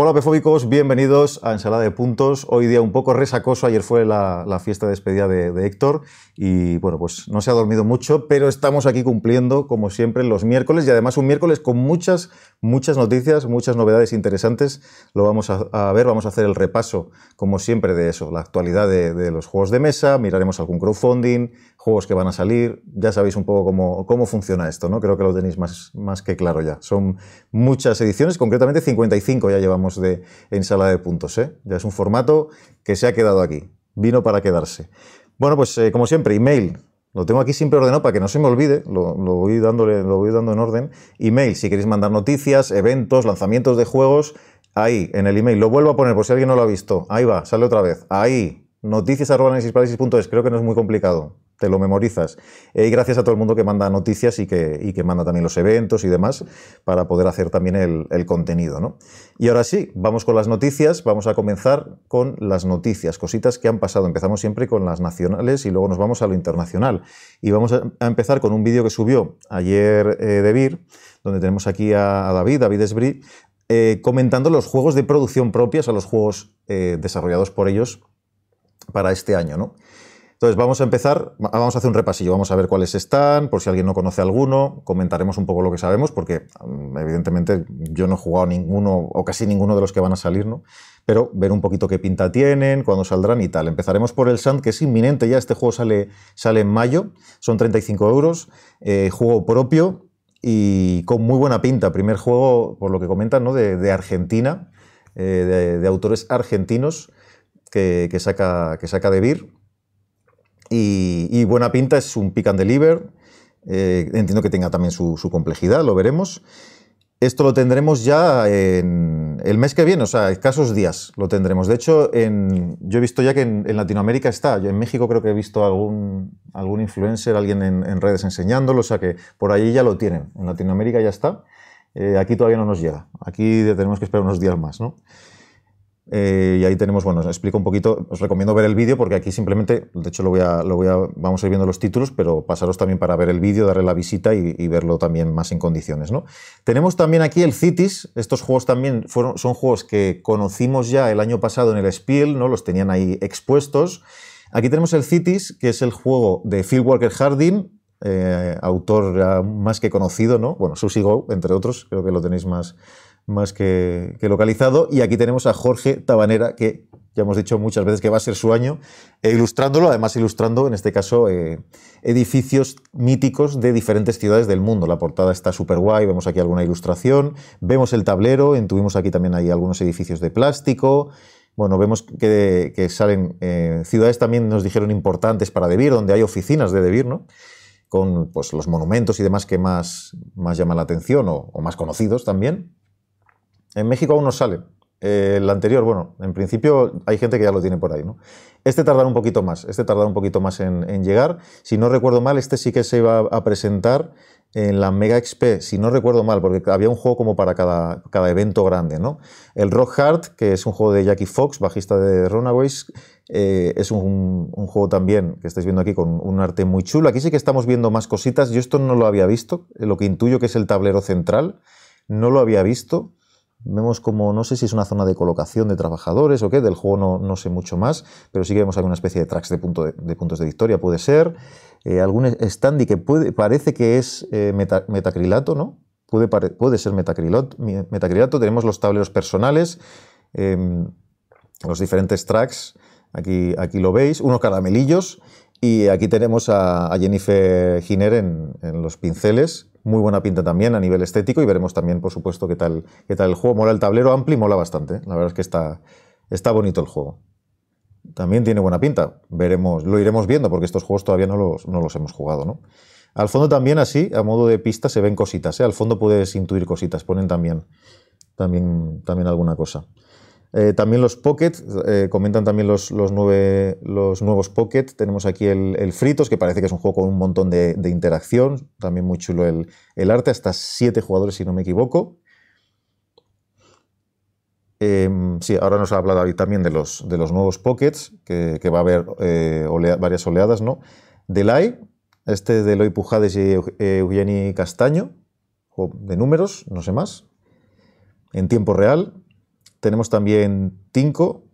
Hola Pefóbicos, bienvenidos a Ensalada de Puntos. Hoy día un poco resacoso, ayer fue la, fiesta de despedida de, Héctor y bueno, pues no se ha dormido mucho, pero estamos aquí cumpliendo como siempre los miércoles y además un miércoles con muchas, muchas noticias, muchas novedades interesantes. Lo vamos a, ver, vamos a hacer el repaso como siempre de eso, la actualidad de, de los juegos de mesa, miraremos algún crowdfunding, juegos que van a salir. Ya sabéis un poco cómo, funciona esto, ¿no? Creo que lo tenéis más, más que claro ya. Son muchas ediciones, concretamente 55 ya llevamos de, en sala de puntos. ¿eh? Ya es un formato que se ha quedado aquí. Vino para quedarse. Bueno, pues eh, como siempre, email. Lo tengo aquí siempre ordenado para que no se me olvide, lo, voy dándole, lo voy dando en orden. Email, si queréis mandar noticias, eventos, lanzamientos de juegos, ahí, en el email. Lo vuelvo a poner por si alguien no lo ha visto. Ahí va, sale otra vez. Ahí, noticias.análisisparálisis.es, creo que no es muy complicado te lo memorizas. Eh, y gracias a todo el mundo que manda noticias y que, manda también los eventos y demás para poder hacer también el, contenido. ¿no? Y ahora sí, vamos con las noticias. Vamos a comenzar con las noticias, cositas que han pasado. Empezamos siempre con las nacionales y luego nos vamos a lo internacional. Y vamos a, empezar con un vídeo que subió ayer eh, de Vir, donde tenemos aquí a, David, David Esbri, eh, comentando los juegos de producción propias a los juegos desarrollados por ellos para este año. ¿no? Entonces, vamos a empezar, vamos a hacer un repasillo, vamos a ver cuáles están, por si alguien no conoce alguno, comentaremos un poco lo que sabemos, porque mm, evidentemente yo no he jugado ninguno o casi ninguno de los que van a salir, ¿no? Pero ver un poquito qué pinta tienen, cuándo saldrán y tal. Empezaremos por el Sand, que es inminente ya, este juego sale, sale en mayo, son 35 euros, eh, juego propio y con muy buena pinta, primer juego, por lo que comentan, ¿no? de, Argentina, eh, de, autores argentinos que, saca, que saca de Vir y, buena pinta, es un pick and deliver. Eh, entiendo que tenga también su, complejidad, lo veremos. Esto lo tendremos ya en el mes que viene, o sea, escasos días lo tendremos. De hecho, en, yo he visto ya que en, Latinoamérica está, yo en México creo que he visto algún, influencer, alguien en, redes enseñándolo, o sea que por ahí ya lo tienen. En Latinoamérica ya está. Eh, aquí todavía no nos llega. Aquí tenemos que esperar unos días más, ¿no? Eh, y ahí tenemos, bueno, os explico un poquito, os recomiendo ver el vídeo porque aquí simplemente, de hecho lo voy, lo voy vamos a ir viendo los títulos, pero pasaros también para ver el vídeo, darle la visita y, verlo también más en condiciones. ¿no? Tenemos también aquí el Cities, estos juegos también son juegos que conocimos ya el año pasado en el Spiel, ¿no? los tenían ahí expuestos. Aquí tenemos el Cities, que es el juego de Phil Walker Harding, eh, autor más que conocido, ¿no? Bueno, Susie Go, entre otros, creo que lo tenéis más, más que, localizado. Y aquí tenemos a Jorge Tabanera, que ya hemos dicho muchas veces que va a ser su año, e ilustrándolo, además ilustrando, en este caso, eh, edificios míticos de diferentes ciudades del mundo. La portada está súper guay, vemos aquí alguna ilustración, vemos el tablero, tuvimos aquí también hay algunos edificios de plástico, bueno, vemos que, salen eh, ciudades también, nos dijeron, importantes para Debir, donde hay oficinas de Debir, ¿no? Con pues, los monumentos y demás que más, más llaman la atención o más conocidos también. En México aún no sale. el eh, anterior, bueno, en principio hay gente que ya lo tiene por ahí, Este tardará un poquito más, este tardará un poquito más en, llegar. Si no recuerdo mal, este sí que se iba a presentar en la Mega XP, si no recuerdo mal, porque había un juego como para cada, cada evento grande, ¿no? El Rock Hard, que es un juego de Jackie Fox, bajista de Runaways, eh, es un, un, juego también que estáis viendo aquí con un arte muy chulo. Aquí sí que estamos viendo más cositas. Yo esto no lo había visto, lo que intuyo que es el tablero central, no lo había visto. Vemos como, no sé si es una zona de colocación de trabajadores o qué, del juego no, sé mucho más, pero sí que vemos alguna especie de tracks de, puntos de victoria, puede ser. Eh, algún standy que parece que es eh, metacrilato, ¿no? Puede, puede ser metacrilato, metacrilato. Tenemos los tableros personales, em, los diferentes tracks, aquí, aquí lo veis, unos caramelillos. Y aquí tenemos a, Jennifer Giner en los pinceles muy buena pinta también a nivel estético y veremos también, por supuesto, qué tal, qué tal el juego. Mola el tablero amplio y mola bastante. La verdad es que está, está bonito el juego. También tiene buena pinta. Veremos, lo iremos viendo porque estos juegos todavía no los, no los hemos jugado, ¿no? Al fondo también así, a modo de pista, se ven cositas. ¿eh? Al fondo puedes intuir cositas. Ponen también, también, también alguna cosa. Eh, también los pockets eh, comentan también los, nueve, los, nuevos pockets Tenemos aquí el, Fritos, que parece que es un juego con un montón de, interacción. También muy chulo el, arte, hasta siete jugadores, si no me equivoco. Em, sí, ahora nos ha hablado David también de los, de los nuevos Pockets, que, va a haber eh, varias oleadas, ¿no? Delay, este de Eloy Pujades y Eugeni Castaño, de números, no sé más, en tiempo real, tenemos también Tinko,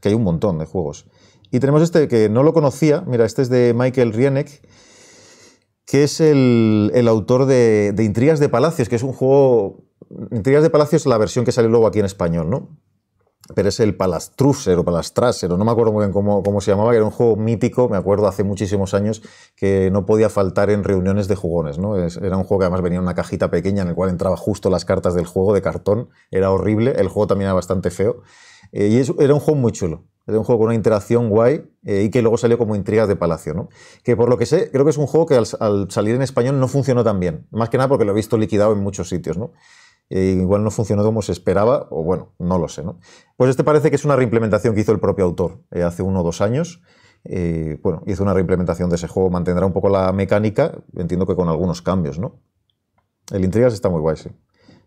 que hay un montón de juegos. Y tenemos este que no lo conocía, mira, este es de Michael Rienek, que es el, autor de, de, Intrigas de Palacios, que es un juego... Intrigas de Palacios es la versión que sale luego aquí en español, ¿no? pero es el Palastruser o Palastraser, no me acuerdo muy bien cómo, se llamaba, que era un juego mítico, me acuerdo hace muchísimos años, que no podía faltar en reuniones de jugones. ¿no? era un juego que además venía en una cajita pequeña en el cual entraba justo las cartas del juego de cartón, era horrible, el juego también era bastante feo, eh, y era un juego muy chulo. Era un juego con una interacción guay eh, y que luego salió como Intrigas de Palacio, ¿no? Que por lo que sé, creo que es un juego que al, al salir en español no funcionó tan bien. Más que nada porque lo he visto liquidado en muchos sitios, ¿no? Eh, igual no funcionó como se esperaba, o bueno, no lo sé. ¿no? Pues este parece que es una reimplementación que hizo el propio autor eh, hace uno o dos años. Eh, bueno, hizo una reimplementación de ese juego, mantendrá un poco la mecánica, entiendo que con algunos cambios, ¿no? El Intrigas está muy guay, sí.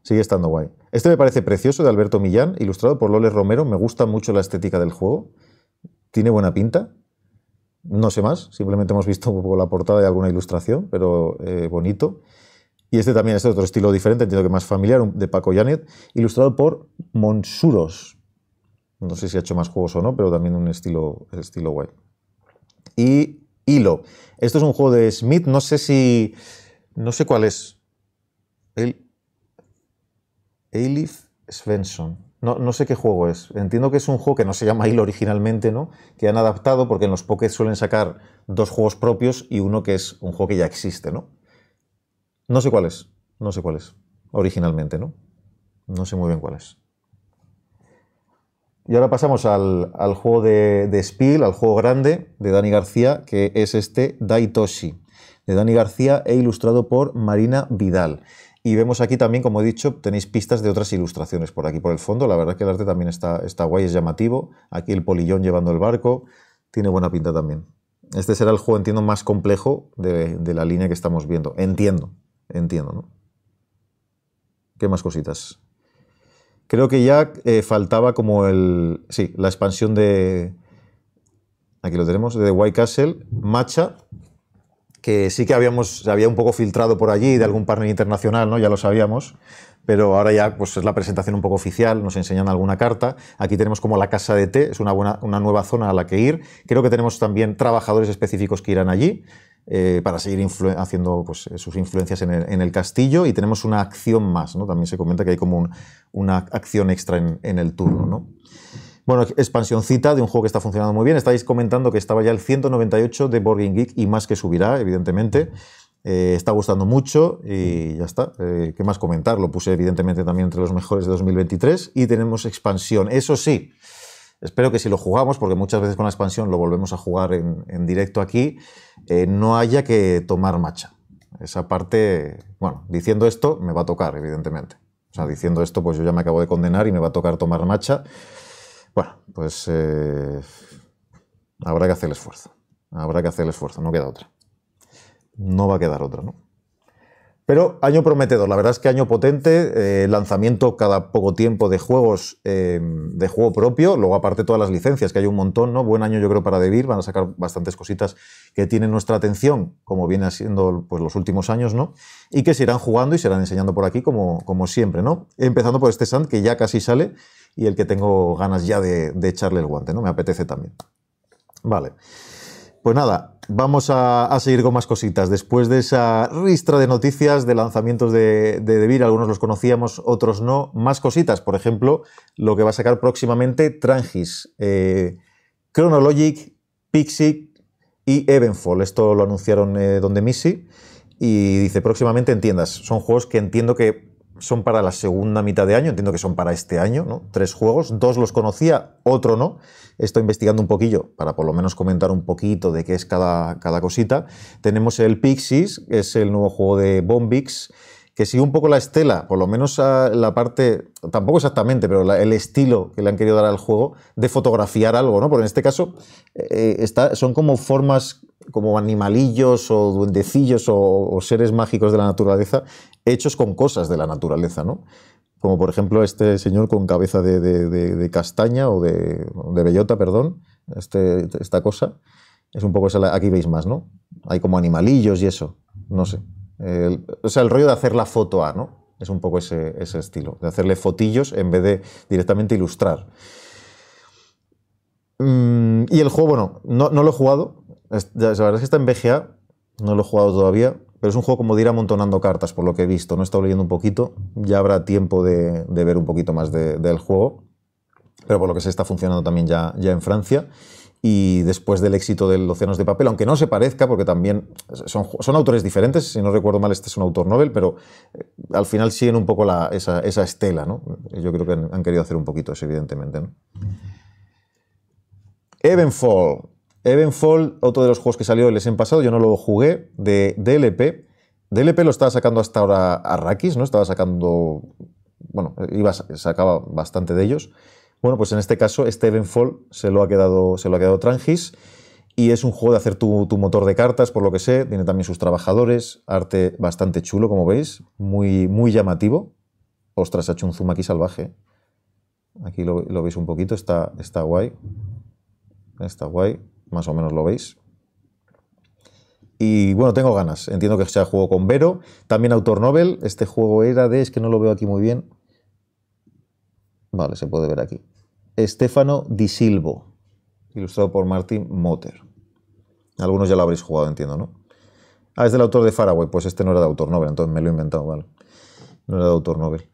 Sigue estando guay. Este me parece precioso, de Alberto Millán, ilustrado por Loles Romero. Me gusta mucho la estética del juego. Tiene buena pinta. No sé más, simplemente hemos visto un poco la portada y alguna ilustración, pero bonito. Y este también es otro estilo diferente, entiendo que más familiar, de Paco Janet, ilustrado por Monsuros. No sé si ha hecho más juegos o no, pero también un estilo, estilo guay. Y Hilo. Esto es un juego de Smith, no sé si. No sé cuál es. El. Elif Svensson. No, no, sé qué juego es. Entiendo que es un juego que no se llama Hilo originalmente, ¿no? Que han adaptado porque en los pockets suelen sacar dos juegos propios y uno que es un juego que ya existe, ¿no? No sé cuál es, no sé cuál es, originalmente, ¿no? No sé muy bien cuál es. Y ahora pasamos al, juego de, Spiel, al juego grande de Dani García, que es este Daitoshi, de Dani García e ilustrado por Marina Vidal. Y vemos aquí también, como he dicho, tenéis pistas de otras ilustraciones por aquí, por el fondo. La verdad es que el arte también está, guay, es llamativo. Aquí el polillón llevando el barco, tiene buena pinta también. Este será el juego, entiendo, más complejo de la línea que estamos viendo. Entiendo, entiendo, ¿no? ¿Qué más cositas? Creo que ya eh, faltaba como el... Sí, la expansión de... Aquí lo tenemos, de White Castle, Matcha, que sí que habíamos, había un poco filtrado por allí de algún partner internacional, ¿no? ya lo sabíamos, pero ahora ya pues, es la presentación un poco oficial, nos enseñan alguna carta. Aquí tenemos como la casa de té, es una, buena, una nueva zona a la que ir. Creo que tenemos también trabajadores específicos que irán allí. Eh, para seguir haciendo pues, eh, sus influencias en el, castillo y tenemos una acción más, ¿no? También se comenta que hay como una acción extra en, el turno, ¿no? Bueno, expansióncita de un juego que está funcionando muy bien. Estáis comentando que estaba ya el 198 de Borging Geek y más que subirá, evidentemente. Eh, está gustando mucho y ya está. ¿Qué más comentar? Lo puse evidentemente también entre los mejores de 2023 y tenemos expansión. Eso sí, Espero que si lo jugamos, porque muchas veces con la expansión lo volvemos a jugar en, directo aquí, eh, no haya que tomar macha. Esa parte, bueno, diciendo esto me va a tocar, evidentemente. O sea, diciendo esto, pues yo ya me acabo de condenar y me va a tocar tomar macha. Bueno, pues eh, habrá que hacer el esfuerzo. Habrá que hacer el esfuerzo, no queda otra. No va a quedar otra, ¿no? Pero año prometedor, la verdad es que año potente, eh, lanzamiento cada poco tiempo de juegos eh, de juego propio, luego aparte todas las licencias, que hay un montón, ¿no? Buen año yo creo para Devir, van a sacar bastantes cositas que tienen nuestra atención, como viene siendo pues, los últimos años, ¿no? Y que se irán jugando y se irán enseñando por aquí como, como siempre, ¿no? Empezando por este Sand que ya casi sale y el que tengo ganas ya de, de echarle el guante, ¿no? Me apetece también. Vale. Pues nada, vamos a, seguir con más cositas. Después de esa ristra de noticias de lanzamientos de, de DeVir, algunos los conocíamos, otros no, más cositas. Por ejemplo, lo que va a sacar próximamente Trangis, eh, Chronologic, Pixic y Evenfall. Esto lo anunciaron eh, Donde Missy y dice próximamente en tiendas. Son juegos que entiendo que son para la segunda mitad de año, entiendo que son para este año, ¿no? Tres juegos, dos los conocía, otro no estoy investigando un poquillo para por lo menos comentar un poquito de qué es cada, cosita. Tenemos el Pixies, que es el nuevo juego de Bombix, que sigue un poco la estela, por lo menos la parte, tampoco exactamente, pero el estilo que le han querido dar al juego de fotografiar algo, ¿no? Porque en este caso eh, eh, son como formas como animalillos o duendecillos o, o, seres mágicos de la naturaleza hechos con cosas de la naturaleza, ¿no? como por ejemplo este señor con cabeza de, castaña o de, bellota, perdón, este, esta cosa. Es un poco esa, aquí veis más, ¿no? Hay como animalillos y eso, no sé. o sea, el rollo de hacer la foto A, ¿no? Es un poco ese, estilo, de hacerle fotillos en vez de directamente ilustrar. Mm, y el juego, bueno, no, no lo he jugado, la verdad es que está en BGA, no lo he jugado todavía, pero es un juego como de ir amontonando cartas, por lo que he visto. No he estado leyendo un poquito. Ya habrá tiempo de, ver un poquito más del juego. Pero por lo que se está funcionando también ya, en Francia y después del éxito del Océanos de Papel, aunque no se parezca, porque también son, autores diferentes, si no recuerdo mal, este es un autor novel, pero eh, al final siguen un poco esa, estela, Yo creo que han, querido hacer un poquito eso, evidentemente, ¿no? Evenfall, Evenfall, otro de los juegos que salió el SEM pasado, yo no lo jugué, de DLP. DLP lo estaba sacando hasta ahora Arrakis, ¿no? Estaba sacando. Bueno, iba, sacaba bastante de ellos. Bueno, pues en este caso, este Evenfall se lo ha quedado, se lo ha quedado Trangis. Y es un juego de hacer tu, motor de cartas, por lo que sé. Tiene también sus trabajadores, arte bastante chulo, como veis. Muy, muy llamativo. Ostras, ha hecho un zoom aquí salvaje. Aquí lo, lo veis un poquito, está, está guay. Está guay más o menos lo veis. Y bueno, tengo ganas. Entiendo que sea juego con Vero. También Autor Nobel. Este juego era de. Es que no lo veo aquí muy bien. Vale, se puede ver aquí. Estefano Di Silvo. Ilustrado por Martin Motter. Algunos ya lo habréis jugado, entiendo, ¿no? Ah, es del autor de Faraway. Pues este no era de Autor Nobel, entonces me lo he inventado, vale. No era de Autor Nobel.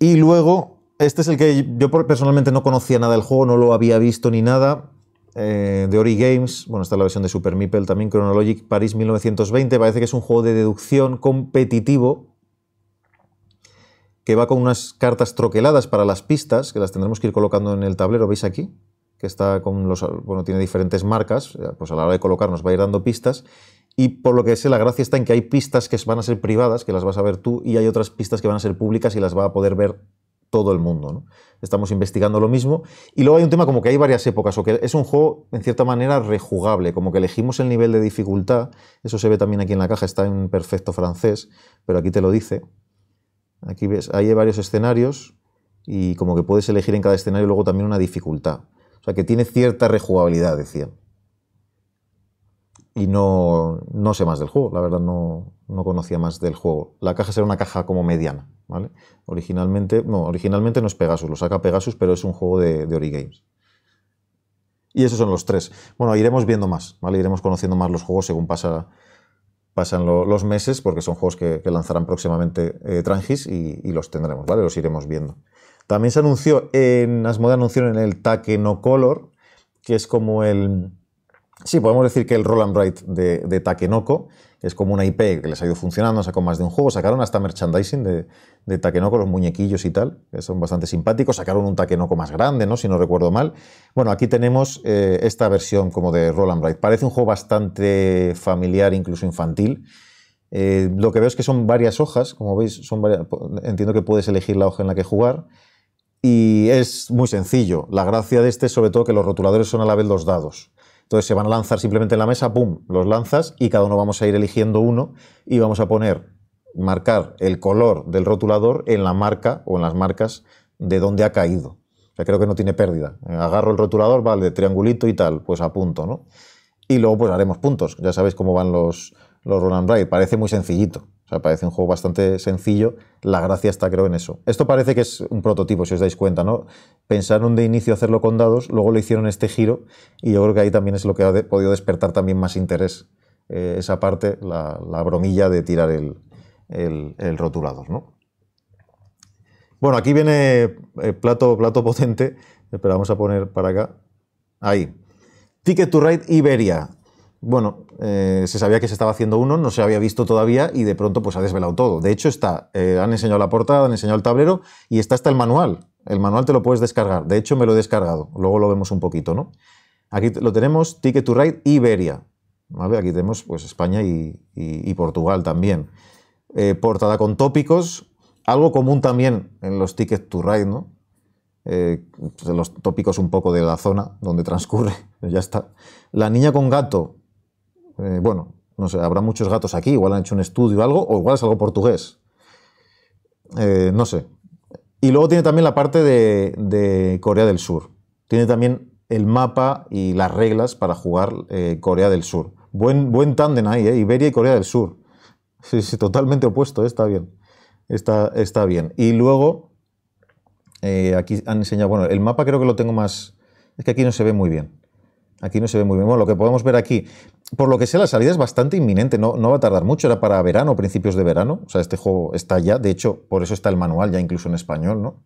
Y luego este es el que yo personalmente no conocía nada del juego, no lo había visto ni nada. Eh, de Ori Games, bueno, está la versión de Super Meeple también, Chronologic Paris 1920, parece que es un juego de deducción competitivo que va con unas cartas troqueladas para las pistas, que las tendremos que ir colocando en el tablero, ¿veis aquí? Que está con los, bueno, tiene diferentes marcas, pues a la hora de colocar nos va a ir dando pistas, y por lo que sé, la gracia está en que hay pistas que van a ser privadas, que las vas a ver tú, y hay otras pistas que van a ser públicas y las va a poder ver todo el mundo. ¿no? Estamos investigando lo mismo. Y luego hay un tema como que hay varias épocas, o que es un juego en cierta manera rejugable, como que elegimos el nivel de dificultad, eso se ve también aquí en la caja, está en perfecto francés, pero aquí te lo dice. Aquí ves, hay varios escenarios y como que puedes elegir en cada escenario luego también una dificultad. O sea, que tiene cierta rejugabilidad, decía y no, sé más del juego, la verdad no, conocía más del juego. La caja será una caja como mediana, ¿vale? Originalmente, no, originalmente no es Pegasus, lo saca Pegasus, pero es un juego de, de Games. Y esos son los tres. Bueno, iremos viendo más, ¿vale? Iremos conociendo más los juegos según pasa, pasan los meses, porque son juegos que, lanzarán próximamente eh, Trangis y, los tendremos, ¿vale? Los iremos viendo. También se anunció, en Asmode anunciaron en el Take No Color, que es como el Sí, podemos decir que el roll and write de, de Takenoko es como una IP que les ha ido funcionando, sacó más de un juego, sacaron hasta merchandising de, de Takenoko, los muñequillos y tal, que son bastante simpáticos, sacaron un Takenoko más grande, ¿no? si no recuerdo mal. Bueno, aquí tenemos eh, esta versión como de Roll and Parece un juego bastante familiar, incluso infantil. Eh, lo que veo es que son varias hojas, como veis, entiendo que puedes elegir la hoja en la que jugar. Y es muy sencillo. La gracia de este es sobre todo que los rotuladores son a la vez los dados. Entonces se van a lanzar simplemente en la mesa, ¡pum!, los lanzas y cada uno vamos a ir eligiendo uno y vamos a poner, marcar el color del rotulador en la marca o en las marcas de donde ha caído. O creo que no tiene pérdida. Agarro el rotulador, vale, triangulito y tal, pues a punto, ¿no? Y luego pues haremos puntos. Ya sabéis cómo van los, los run and ride. Parece muy sencillito. O sea, parece un juego bastante sencillo. La gracia está, creo, en eso. Esto parece que es un prototipo, si os dais cuenta, ¿no? Pensaron de inicio hacerlo con dados, luego le hicieron este giro, y yo creo que ahí también es lo que ha podido despertar también más interés. Eh, esa parte, la, bromilla de tirar el, rotulador, ¿no? Bueno, aquí viene el eh, plato, plato potente. Pero vamos a poner para acá. Ahí. Ticket to Ride Iberia bueno, eh, se sabía que se estaba haciendo uno, no se había visto todavía y de pronto pues ha desvelado todo. De hecho está, eh, han enseñado la portada, han enseñado el tablero y está hasta el manual. El manual te lo puedes descargar. De hecho me lo he descargado. Luego lo vemos un poquito, ¿no? Aquí lo tenemos, Ticket to Ride Iberia. Aquí tenemos pues España y, Portugal también. Eh, portada con tópicos, algo común también en los Ticket to Ride, ¿no? Pues, los tópicos un poco de la zona donde transcurre, ya está. La niña con gato, eh, bueno, no sé, habrá muchos gatos aquí, igual han hecho un estudio o algo, o igual es algo portugués. Eh, no sé. Y luego tiene también la parte de, Corea del Sur. Tiene también el mapa y las reglas para jugar eh, Corea del Sur. Buen, buen tándem ahí, Iberia y Corea del Sur. Sí, sí, totalmente opuesto, está bien. Está, está bien. Y luego, aquí han enseñado, bueno, el mapa creo que lo tengo más... Es que aquí no se ve muy bien. Aquí no se ve muy bien. Bueno, lo que podemos ver aquí, por lo que sé, la salida es bastante inminente, no, no va a tardar mucho, era para verano, principios de verano. O sea, este juego está ya, de hecho, por eso está el manual ya incluso en español, ¿no?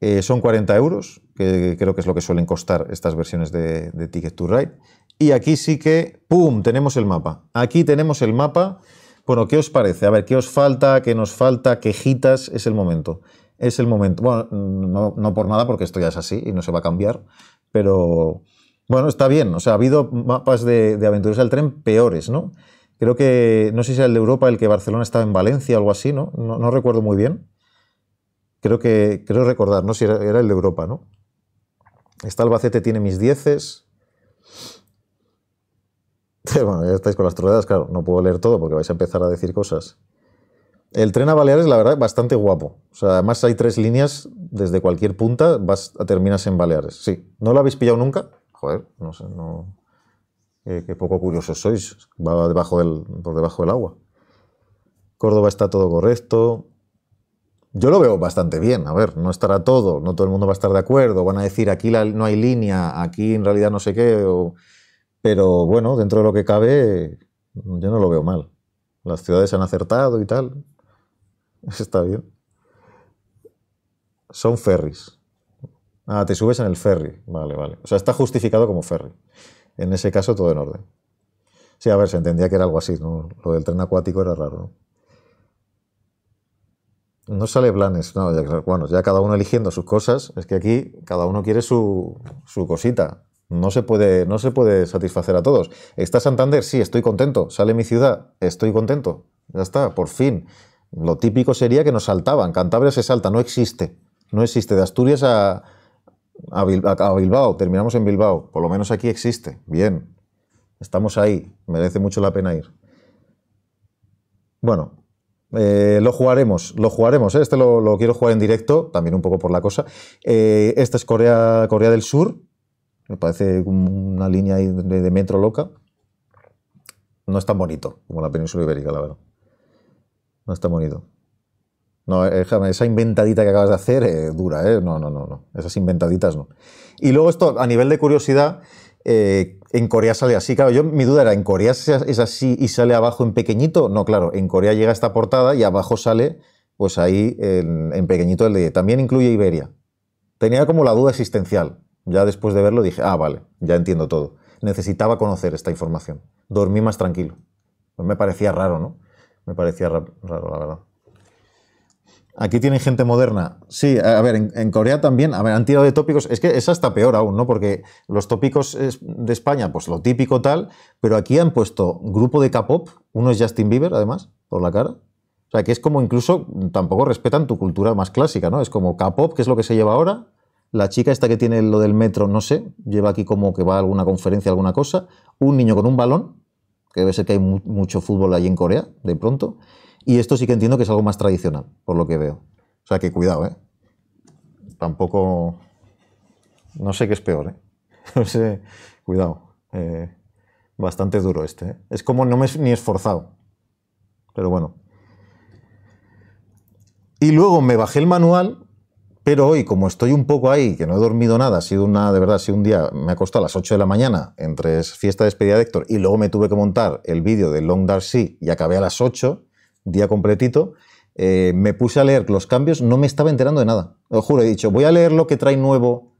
Eh, son 40 euros, que creo que es lo que suelen costar estas versiones de, Ticket to Ride. Y aquí sí que, ¡pum!, tenemos el mapa. Aquí tenemos el mapa. Bueno, ¿qué os parece? A ver, ¿qué os falta? ¿Qué nos falta? ¿Quejitas? Es el momento. Es el momento. Bueno, no, no por nada, porque esto ya es así y no se va a cambiar, pero... Bueno, está bien. O sea, ha habido mapas de, aventuras del tren peores, ¿no? Creo que, no sé si era el de Europa, el que Barcelona estaba en Valencia o algo así, ¿no? No, recuerdo muy bien. Creo que, creo recordar, ¿no? Si era, el de Europa, ¿no? Esta Albacete tiene mis dieces. Bueno, ya estáis con las troleadas, claro, no puedo leer todo porque vais a empezar a decir cosas. El tren a Baleares, la verdad, bastante guapo. O sea, además hay tres líneas desde cualquier punta, vas, terminas en Baleares. Sí, ¿no lo habéis pillado nunca? joder, no sé, no... qué poco curiosos sois, va debajo del, por debajo del agua. Córdoba está todo correcto. Yo lo veo bastante bien, a ver, no estará todo, no todo el mundo va a estar de acuerdo, van a decir aquí no hay línea, aquí en realidad no sé qué, pero bueno, dentro de lo que cabe, yo no lo veo mal. Las ciudades han acertado y tal, está bien. Son ferries. Ah, te subes en el ferry. Vale, vale. O sea, está justificado como ferry. En ese caso, todo en orden. Sí, a ver, se entendía que era algo así, ¿no? Lo del tren acuático era raro, ¿no? sale planes. no, bueno, ya cada uno eligiendo sus cosas, es que aquí cada uno quiere su, cosita, no se, puede, no se puede satisfacer a todos. ¿Está Santander? Sí, estoy contento. ¿Sale mi ciudad? Estoy contento. Ya está, por fin. Lo típico sería que nos saltaban. Cantabria se salta, no existe. No existe. De Asturias a, a, Bilbao, terminamos en Bilbao, por lo menos aquí existe, bien, estamos ahí, merece mucho la pena ir. Bueno, eh, lo jugaremos, lo jugaremos. ¿eh? Este lo, quiero jugar en directo, también un poco por la cosa. Eh, esta es Corea, Corea del Sur. Me parece una línea de, de, metro loca. No es tan bonito como la península ibérica, la verdad. No es tan bonito. No, eh, esa inventadita que acabas de hacer, eh, dura, ¿eh? No, no, no, no. Esas inventaditas no. Y luego esto, a nivel de curiosidad, eh, en Corea sale así. Claro, yo mi duda era, ¿en Corea es así y sale abajo en pequeñito? No, claro, en Corea llega esta portada y abajo sale, pues ahí en, pequeñito el de... También incluye Iberia. Tenía como la duda existencial. Ya después de verlo dije, ah, vale, ya entiendo todo. Necesitaba conocer esta información. Dormí más tranquilo. me parecía raro, ¿no? Me parecía raro, la verdad. Aquí tienen gente moderna. Sí, a ver, en, Corea también, a ver, han tirado de tópicos. Es que esa está peor aún, ¿no? Porque los tópicos de España, pues lo típico tal, pero aquí han puesto grupo de K-pop, uno es Justin Bieber, además, por la cara. O sea, que es como incluso tampoco respetan tu cultura más clásica, ¿no? Es como K-pop, que es lo que se lleva ahora. La chica esta que tiene lo del metro, no sé, lleva aquí como que va a alguna conferencia, alguna cosa. Un niño con un balón, que debe ser que hay mucho fútbol ahí en Corea, de pronto. Y esto sí que entiendo que es algo más tradicional, por lo que veo. O sea que cuidado, ¿eh? Tampoco. No sé qué es peor, ¿eh? No sé. Cuidado. Eh, bastante duro este. ¿eh? Es como no me he ni esforzado. Pero bueno. Y luego me bajé el manual, pero hoy, como estoy un poco ahí, que no he dormido nada, ha sido una, de verdad, ha un día, me ha costado a las 8 de la mañana entre fiesta de despedida de Héctor y luego me tuve que montar el vídeo de Long Dark y acabé a las 8 día completito, eh, me puse a leer los cambios, no me estaba enterando de nada. Os juro, he dicho, voy a leer lo que trae nuevo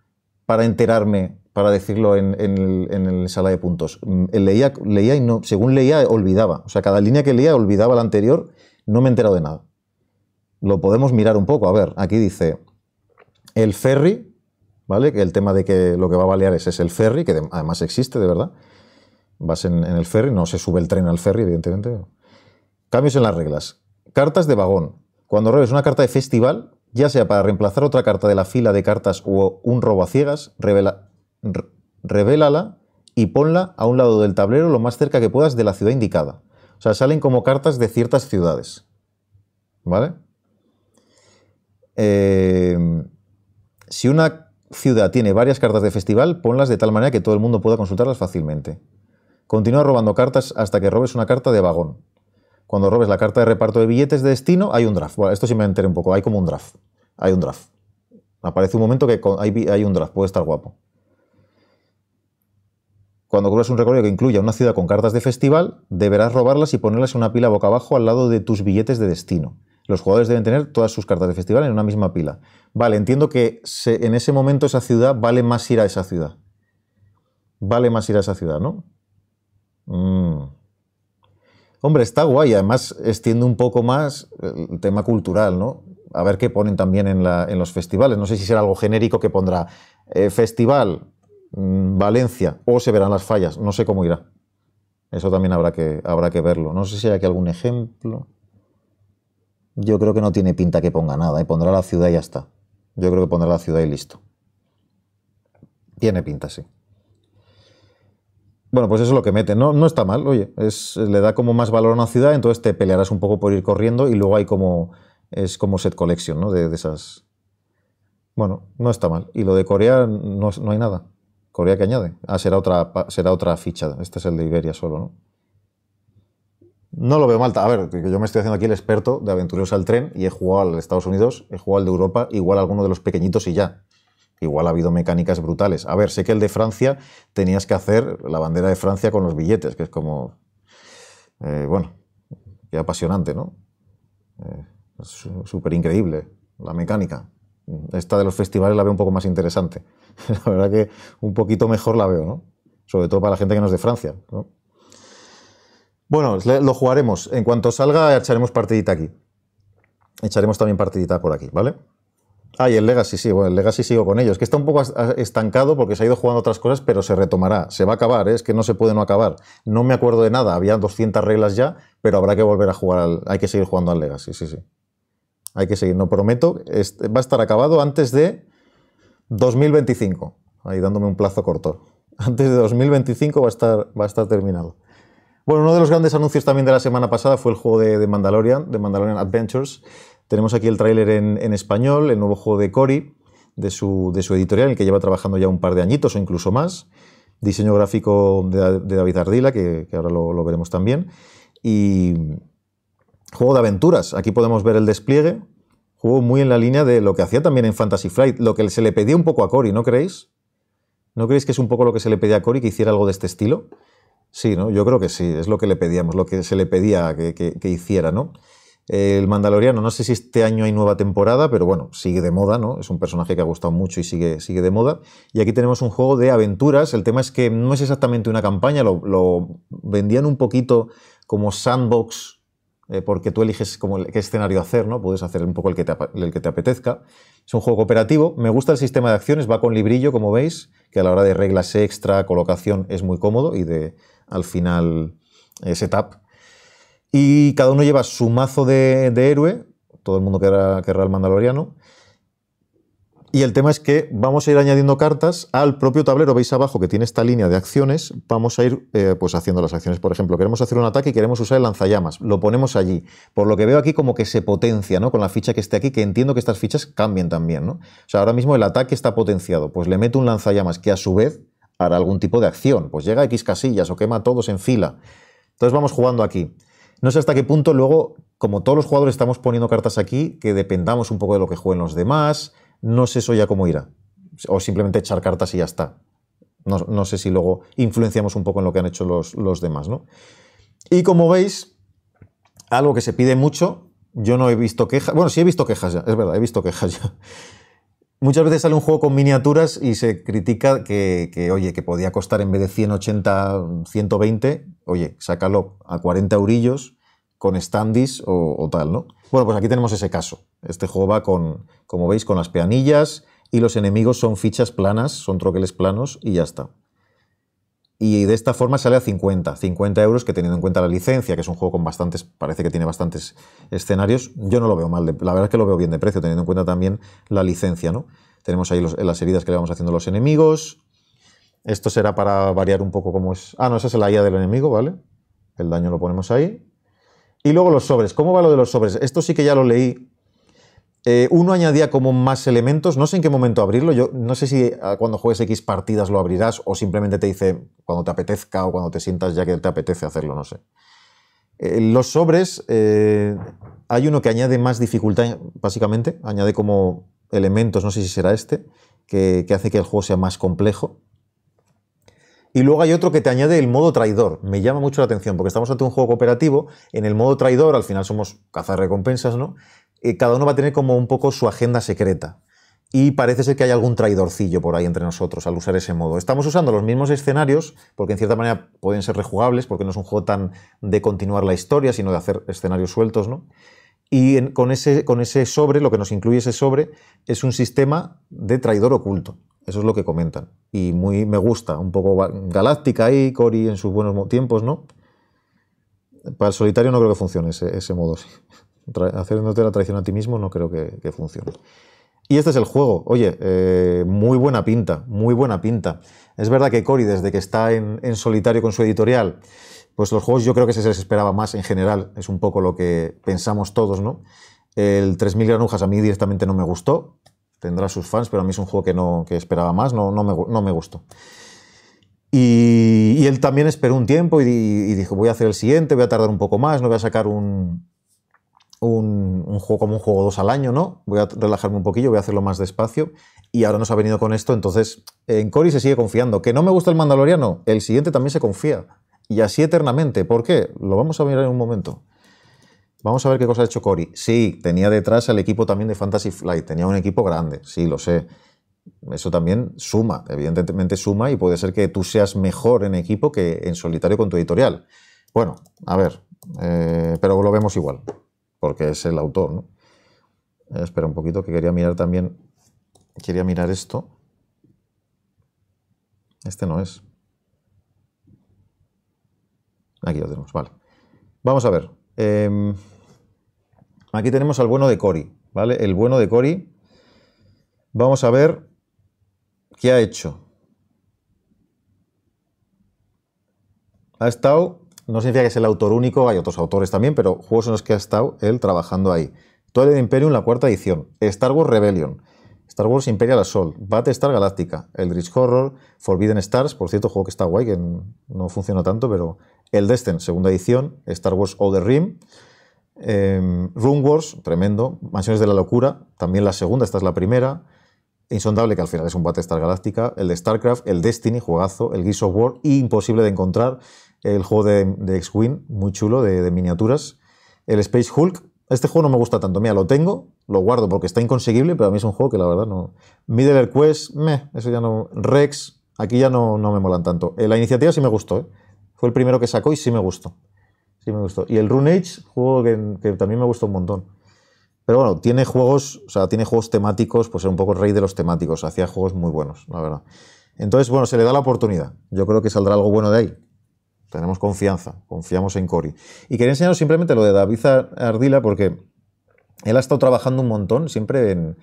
para enterarme, para decirlo en, en, el, sala de puntos. Mm, leía, leía y no, según leía, olvidaba. O sea, cada línea que leía olvidaba la anterior, no me he enterado de nada. Lo podemos mirar un poco. A ver, aquí dice el ferry, ¿vale? Que el tema de que lo que va a balear es el ferry, que además existe, de verdad. Vas en, el ferry, no se sube el tren al ferry, evidentemente. Cambios en las reglas. Cartas de vagón. Cuando robes una carta de festival, ya sea para reemplazar otra carta de la fila de cartas o un robo a ciegas, revela, revélala y ponla a un lado del tablero lo más cerca que puedas de la ciudad indicada. O sea, salen como cartas de ciertas ciudades. ¿Vale? Em, si una ciudad tiene varias cartas de festival, ponlas de tal manera que todo el mundo pueda consultarlas fácilmente. Continúa robando cartas hasta que robes una carta de vagón cuando robes la carta de reparto de billetes de destino, hay un draft. Bueno, esto sí me enteré un poco. Hay como un draft. Hay un draft. Aparece un momento que hay, un draft. Puede estar guapo. Cuando cubras un recorrido que incluya una ciudad con cartas de festival, deberás robarlas y ponerlas en una pila boca abajo al lado de tus billetes de destino. Los jugadores deben tener todas sus cartas de festival en una misma pila. Vale, entiendo que en ese momento esa ciudad vale más ir a esa ciudad. Vale más ir a esa ciudad, ¿no? Mmm Hombre, está guay, además extiende un poco más el tema cultural, ¿no? A ver qué ponen también en, los festivales. No sé si será algo genérico que pondrá eh, festival mm, Valencia o se verán las fallas, no sé cómo irá. Eso también habrá que, habrá que verlo. No sé si hay aquí algún ejemplo. Yo creo que no tiene pinta que ponga nada, y eh, pondrá la ciudad y ya está. Yo creo que pondrá la ciudad y listo. Tiene pinta, sí. Bueno, pues eso es lo que mete. No, no está mal, oye. le da como más valor a una ciudad, entonces te pelearás un poco por ir corriendo y luego hay como. Es como set collection, ¿no? De, esas. Bueno, no está mal. Y lo de Corea no, hay nada. Corea que añade. Ah, será otra, será otra ficha. Este es el de Iberia solo, ¿no? No lo veo mal. A ver, yo me estoy haciendo aquí el experto de aventureros al tren y he jugado al Estados Unidos, he jugado al de Europa, igual alguno de los pequeñitos y ya. Igual ha habido mecánicas brutales. A ver, sé que el de Francia tenías que hacer la bandera de Francia con los billetes, que es como. Eh, bueno, qué apasionante, ¿no? Eh, es súper increíble la mecánica. Esta de los festivales la veo un poco más interesante. la verdad que un poquito mejor la veo, ¿no? Sobre todo para la gente que no es de Francia, ¿no? Bueno, lo jugaremos. En cuanto salga, echaremos partidita aquí. Echaremos también partidita por aquí, ¿vale? Ah, y el Legacy, sí, bueno, el Legacy sigo con ellos. que está un poco estancado porque se ha ido jugando otras cosas, pero se retomará. Se va a acabar, ¿eh? es que no se puede no acabar. No me acuerdo de nada, había 200 reglas ya, pero habrá que volver a jugar, al, hay que seguir jugando al Legacy, sí, sí. Hay que seguir, no prometo. va a estar acabado antes de 2025. Ahí dándome un plazo corto. Antes de 2025 va a estar, va a estar terminado. Bueno, uno de los grandes anuncios también de la semana pasada fue el juego de, de Mandalorian, de Mandalorian Adventures tenemos aquí el tráiler en, español, el nuevo juego de Cory, de su, editorial, en el que lleva trabajando ya un par de añitos o incluso más. Diseño gráfico de, David Ardila, que, ahora lo, veremos también. Y juego de aventuras. Aquí podemos ver el despliegue. Juego muy en la línea de lo que hacía también en Fantasy Flight, lo que se le pedía un poco a Cory, ¿no creéis? ¿No creéis que es un poco lo que se le pedía a Cory que hiciera algo de este estilo? Sí, ¿no? Yo creo que sí, es lo que le pedíamos, lo que se le pedía que, que hiciera, ¿no? El Mandaloriano, no sé si este año hay nueva temporada, pero bueno, sigue de moda, ¿no? Es un personaje que ha gustado mucho y sigue, sigue de moda. Y aquí tenemos un juego de aventuras. El tema es que no es exactamente una campaña, lo, vendían un poquito como sandbox, eh, porque tú eliges como qué escenario hacer, ¿no? Puedes hacer un poco el que, te, apetezca. Es un juego cooperativo. Me gusta el sistema de acciones, va con librillo, como veis, que a la hora de reglas extra, colocación, es muy cómodo y de, al final, eh, setup, y cada uno lleva su mazo de, héroe, todo el mundo querrá, el mandaloriano. Y el tema es que vamos a ir añadiendo cartas al propio tablero. Veis abajo que tiene esta línea de acciones. Vamos a ir eh, pues haciendo las acciones. Por ejemplo, queremos hacer un ataque y queremos usar el lanzallamas. Lo ponemos allí. Por lo que veo aquí como que se potencia, ¿no? Con la ficha que esté aquí, que entiendo que estas fichas cambien también, O sea, ahora mismo el ataque está potenciado. Pues le meto un lanzallamas que a su vez hará algún tipo de acción. Pues llega X casillas o quema todos en fila. Entonces vamos jugando aquí. No sé hasta qué punto luego, como todos los jugadores estamos poniendo cartas aquí, que dependamos un poco de lo que jueguen los demás, no sé eso ya cómo irá. O simplemente echar cartas y ya está. No, sé si luego influenciamos un poco en lo que han hecho los, los demás, ¿no? Y como veis, algo que se pide mucho, yo no he visto quejas, bueno, sí he visto quejas ya, es verdad, he visto quejas ya. Muchas veces sale un juego con miniaturas y se critica que, oye, que podía costar en vez de 180, 120, oye, sácalo a 40 eurillos con standis o, o, tal, ¿no? Bueno, pues aquí tenemos ese caso. Este juego va con, como veis, con las peanillas y los enemigos son fichas planas, son troqueles planos y ya está y de esta forma sale a 50, 50 euros, que teniendo en cuenta la licencia, que es un juego con bastantes, parece que tiene bastantes escenarios, yo no lo veo mal, de, la verdad es que lo veo bien de precio, teniendo en cuenta también la licencia, ¿no? Tenemos ahí las heridas que le vamos haciendo a los enemigos, esto será para variar un poco cómo es... Ah, no, esa es la IA del enemigo, ¿vale? El daño lo ponemos ahí. Y luego los sobres, ¿cómo va lo de los sobres? Esto sí que ya lo leí eh, uno añadía como más elementos, no sé en qué momento abrirlo, yo no sé si ah, cuando juegues X partidas lo abrirás o simplemente te dice cuando te apetezca o cuando te sientas ya que te apetece hacerlo, no sé. Eh, los sobres, eh, hay uno que añade más dificultad, básicamente, añade como elementos, no sé si será este, que, que hace que el juego sea más complejo. Y luego hay otro que te añade el modo traidor. Me llama mucho la atención porque estamos ante un juego cooperativo. En el modo traidor, al final somos cazar recompensas, ¿no? Eh, cada uno va a tener como un poco su agenda secreta. Y parece ser que hay algún traidorcillo por ahí entre nosotros al usar ese modo. Estamos usando los mismos escenarios, porque en cierta manera pueden ser rejugables, porque no es un juego tan de continuar la historia, sino de hacer escenarios sueltos, ¿no? Y con, ese, con ese sobre, lo que nos incluye ese sobre, es un sistema de traidor oculto. Eso es lo que comentan. Y muy me gusta, un poco galáctica ahí, Cory en sus buenos tiempos, ¿no? Para el solitario no creo que funcione ese, ese modo, sí haciéndote la traición a ti mismo no creo que, funcione. Y este es el juego. Oye, eh, muy buena pinta, muy buena pinta. Es verdad que Cory, desde que está en, solitario con su editorial, pues los juegos yo creo que se les esperaba más en general. Es un poco lo que pensamos todos, ¿no? El 3000 granujas a mí directamente no me gustó. Tendrá sus fans, pero a mí es un juego que no que esperaba más, no, no, me, no me gustó. Y, él también esperó un tiempo y, y, dijo, voy a hacer el siguiente, voy a tardar un poco más, no voy a sacar un, un, juego como un juego dos al año, ¿no? Voy a relajarme un poquillo, voy a hacerlo más despacio. Y ahora nos ha venido con esto, entonces en Cory se sigue confiando. Que no me gusta el Mandaloriano, el siguiente también se confía. Y así eternamente. ¿Por qué? Lo vamos a mirar en un momento. Vamos a ver qué cosa ha hecho Cory. Sí, tenía detrás al equipo también de Fantasy Flight, tenía un equipo grande, sí, lo sé. Eso también suma, evidentemente suma y puede ser que tú seas mejor en equipo que en solitario con tu editorial. Bueno, a ver, eh, pero lo vemos igual porque es el autor. ¿no? Eh, espera un poquito, que quería mirar también, quería mirar esto. Este no es. Aquí lo tenemos, vale. Vamos a ver. Em, aquí tenemos al bueno de Cori, ¿vale? El bueno de Cori. Vamos a ver qué ha hecho. Ha estado no significa que es el autor único, hay otros autores también, pero juegos en los que ha estado él trabajando ahí. imperio Imperium, la cuarta edición. Star Wars Rebellion. Star Wars Imperial Assault. Battlestar Galactica. Eldritch Horror. Forbidden Stars, por cierto, juego que está guay, que no funciona tanto, pero. El Destin, segunda edición. Star Wars The Rim. Eh, Wars, tremendo. Mansiones de la Locura, también la segunda, esta es la primera. Insondable, que al final es un Battlestar Galáctica. El de StarCraft, el Destiny, juegazo. El Gears of War, imposible de encontrar el juego de, X-Wing, muy chulo, de, miniaturas. El Space Hulk, este juego no me gusta tanto. Mira, lo tengo, lo guardo porque está inconseguible, pero a mí es un juego que la verdad no. Middle Quest, meh, eso ya no. Rex, aquí ya no, no me molan tanto. Eh, la iniciativa sí me gustó, ¿eh? fue el primero que sacó y sí me gustó. Sí me gustó. Y el Rune Age, juego que, también me gustó un montón. Pero bueno, tiene juegos, o sea, tiene juegos temáticos, pues era un poco rey de los temáticos, hacía juegos muy buenos, la verdad. Entonces, bueno, se le da la oportunidad. Yo creo que saldrá algo bueno de ahí tenemos confianza, confiamos en Cory. Y quería enseñaros simplemente lo de David Ardila porque él ha estado trabajando un montón siempre en,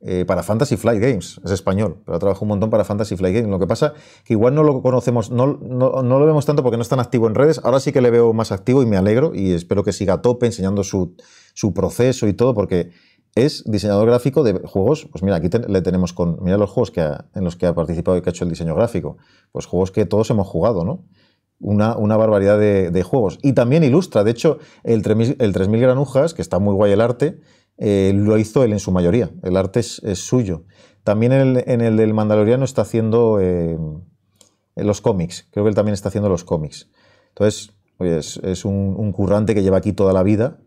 eh, para Fantasy Flight Games, es español, pero ha trabajado un montón para Fantasy Flight Games. Lo que pasa que igual no lo conocemos, no, no, lo vemos tanto porque no es tan activo en redes. Ahora sí que le veo más activo y me alegro y espero que siga a tope enseñando su, su proceso y todo porque es diseñador gráfico de juegos, pues mira, aquí le tenemos con, mira los juegos que en los que ha participado y que ha hecho el diseño gráfico, pues juegos que todos hemos jugado, ¿no? una, barbaridad de, juegos. Y también ilustra, de hecho, el 3000, el granujas, que está muy guay el arte, eh, lo hizo él en su mayoría, el arte es, suyo. También en el del Mandaloriano está haciendo eh, los cómics, creo que él también está haciendo los cómics. Entonces, es, un, un, currante que lleva aquí toda la vida.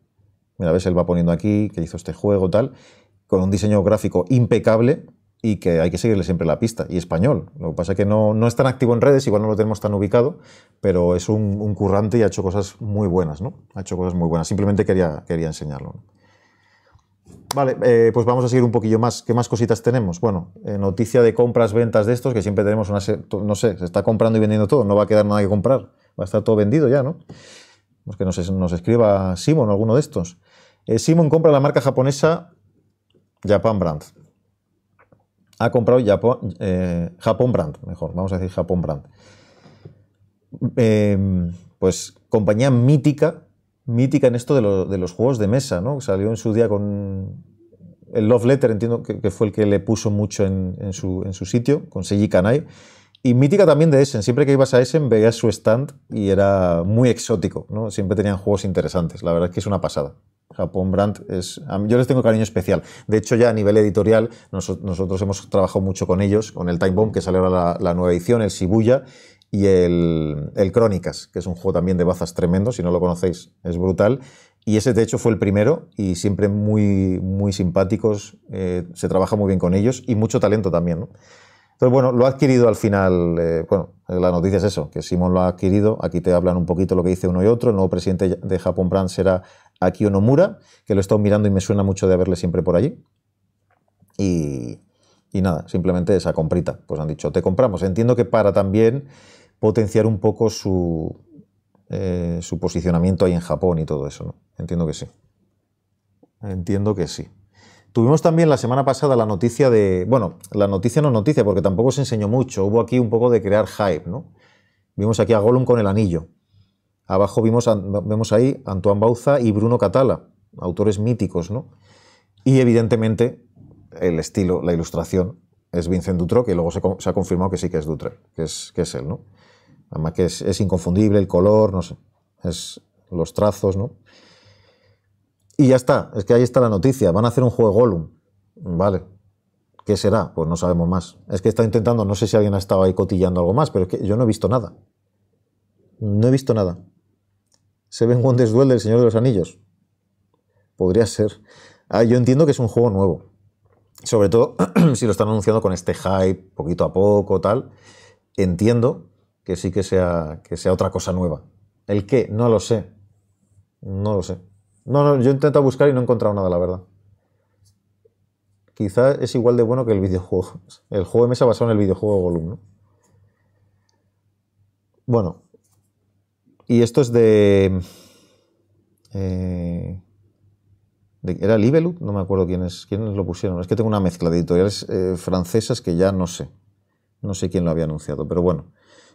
Mira, ves, él va poniendo aquí que hizo este juego, tal, con un diseño gráfico impecable, y que hay que seguirle siempre la pista, y español. Lo que pasa es que no, no es tan activo en redes, igual no lo tenemos tan ubicado, pero es un, currante y ha hecho cosas muy buenas, ¿no? Ha hecho cosas muy buenas, simplemente quería, quería enseñarlo. Vale, eh, pues vamos a seguir un poquillo más. ¿Qué más cositas tenemos? Bueno, eh, noticia de compras, ventas de estos, que siempre tenemos una... No sé, se está comprando y vendiendo todo, no va a quedar nada que comprar, va a estar todo vendido ya, ¿no? Pues que nos, nos escriba Simon alguno de estos. Eh, Simon compra la marca japonesa Japan Brand ha comprado Japón, eh, Japón Brand, mejor, vamos a decir Japón Brand. Em, pues compañía mítica, mítica en esto de, los juegos de mesa, ¿no? Salió en su día con el Love Letter, entiendo que, fue el que le puso mucho en, su, en su, sitio, con Seiji Kanai, y mítica también de Essen. Siempre que ibas a Essen veías su stand y era muy exótico. ¿no? Siempre tenían juegos interesantes. La verdad es que es una pasada. Japón Brand es. Yo les tengo cariño especial. De hecho, ya a nivel editorial, nosotros hemos trabajado mucho con ellos, con el Time Bomb, que sale la, la nueva edición, el Shibuya, y el, Crónicas, que es un juego también de bazas tremendo. Si no lo conocéis, es brutal. Y ese, de hecho, fue el primero y siempre muy, muy simpáticos. Eh, se trabaja muy bien con ellos y mucho talento también. ¿no? Entonces, bueno, lo ha adquirido al final, eh, bueno, la noticia es eso, que Simon lo ha adquirido, aquí te hablan un poquito lo que dice uno y otro, el nuevo presidente de Japón Brand será Akio Nomura, que lo he estado mirando y me suena mucho de haberle siempre por allí. Y, nada, simplemente esa comprita, pues han dicho, te compramos. Entiendo que para también potenciar un poco su, eh, su posicionamiento ahí en Japón y todo eso, Entiendo que sí. Entiendo que sí. Tuvimos también la semana pasada la noticia de, bueno, la noticia no noticia porque tampoco se enseñó mucho, hubo aquí un poco de crear hype, ¿no? Vimos aquí a Gollum con el anillo. Abajo vimos, vemos ahí Antoine Bauza y Bruno Catala, autores míticos, ¿no? Y evidentemente el estilo, la ilustración, es Vincent dutro que luego se, ha confirmado que sí que es dutro que es, que es él, ¿no? Además que es, inconfundible el color, no es los trazos, ¿no? Y ya está, es que ahí está la noticia. Van a hacer un juego de Gollum. Vale. ¿Qué será? Pues no sabemos más. Es que está intentando, no sé si alguien ha estado ahí cotillando algo más, pero es que yo no he visto nada. No he visto nada. Se ven un desduel del Señor de los Anillos. Podría ser. Ah, yo entiendo que es un juego nuevo. Sobre todo si lo están anunciando con este hype, poquito a poco, tal. Entiendo que sí que sea, que sea otra cosa nueva. ¿El qué? No lo sé. No lo sé. No, no, yo he intentado buscar y no he encontrado nada, la verdad. Quizá es igual de bueno que el videojuego. El juego de mesa basado en el videojuego Golum, ¿no? Bueno. Y esto es de. Eh, ¿Era Libelud? No me acuerdo quiénes, quiénes lo pusieron. Es que tengo una mezcla de editoriales eh, francesas que ya no sé. No sé quién lo había anunciado, pero bueno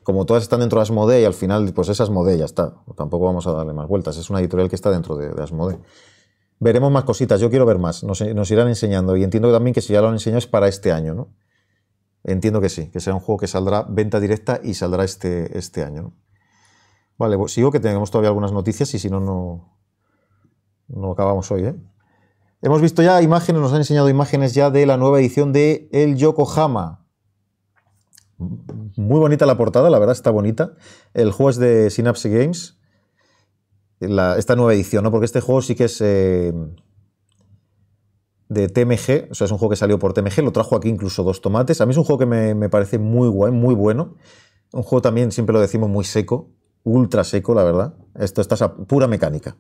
como todas están dentro de Asmode, y al final, pues es Asmodee, ya está. Tampoco vamos a darle más vueltas. Es una editorial que está dentro de, de Asmodee. Veremos más cositas, yo quiero ver más. Nos, irán enseñando. Y entiendo también que si ya lo han enseñado es para este año, ¿no? Entiendo que sí, que sea un juego que saldrá venta directa y saldrá este, este año. Vale, pues sigo que tenemos todavía algunas noticias y si no, no, no acabamos hoy, ¿eh? Hemos visto ya imágenes, nos han enseñado imágenes ya de la nueva edición de El Yokohama, muy bonita la portada, la verdad está bonita. El juego es de Synapse Games, esta nueva edición, ¿no? Porque este juego sí que es eh, de TMG, o sea, es un juego que salió por TMG, lo trajo aquí incluso dos tomates. A mí es un juego que me, parece muy guay, muy bueno. Un juego también, siempre lo decimos, muy seco, ultra seco, la verdad. Esto está a pura mecánica.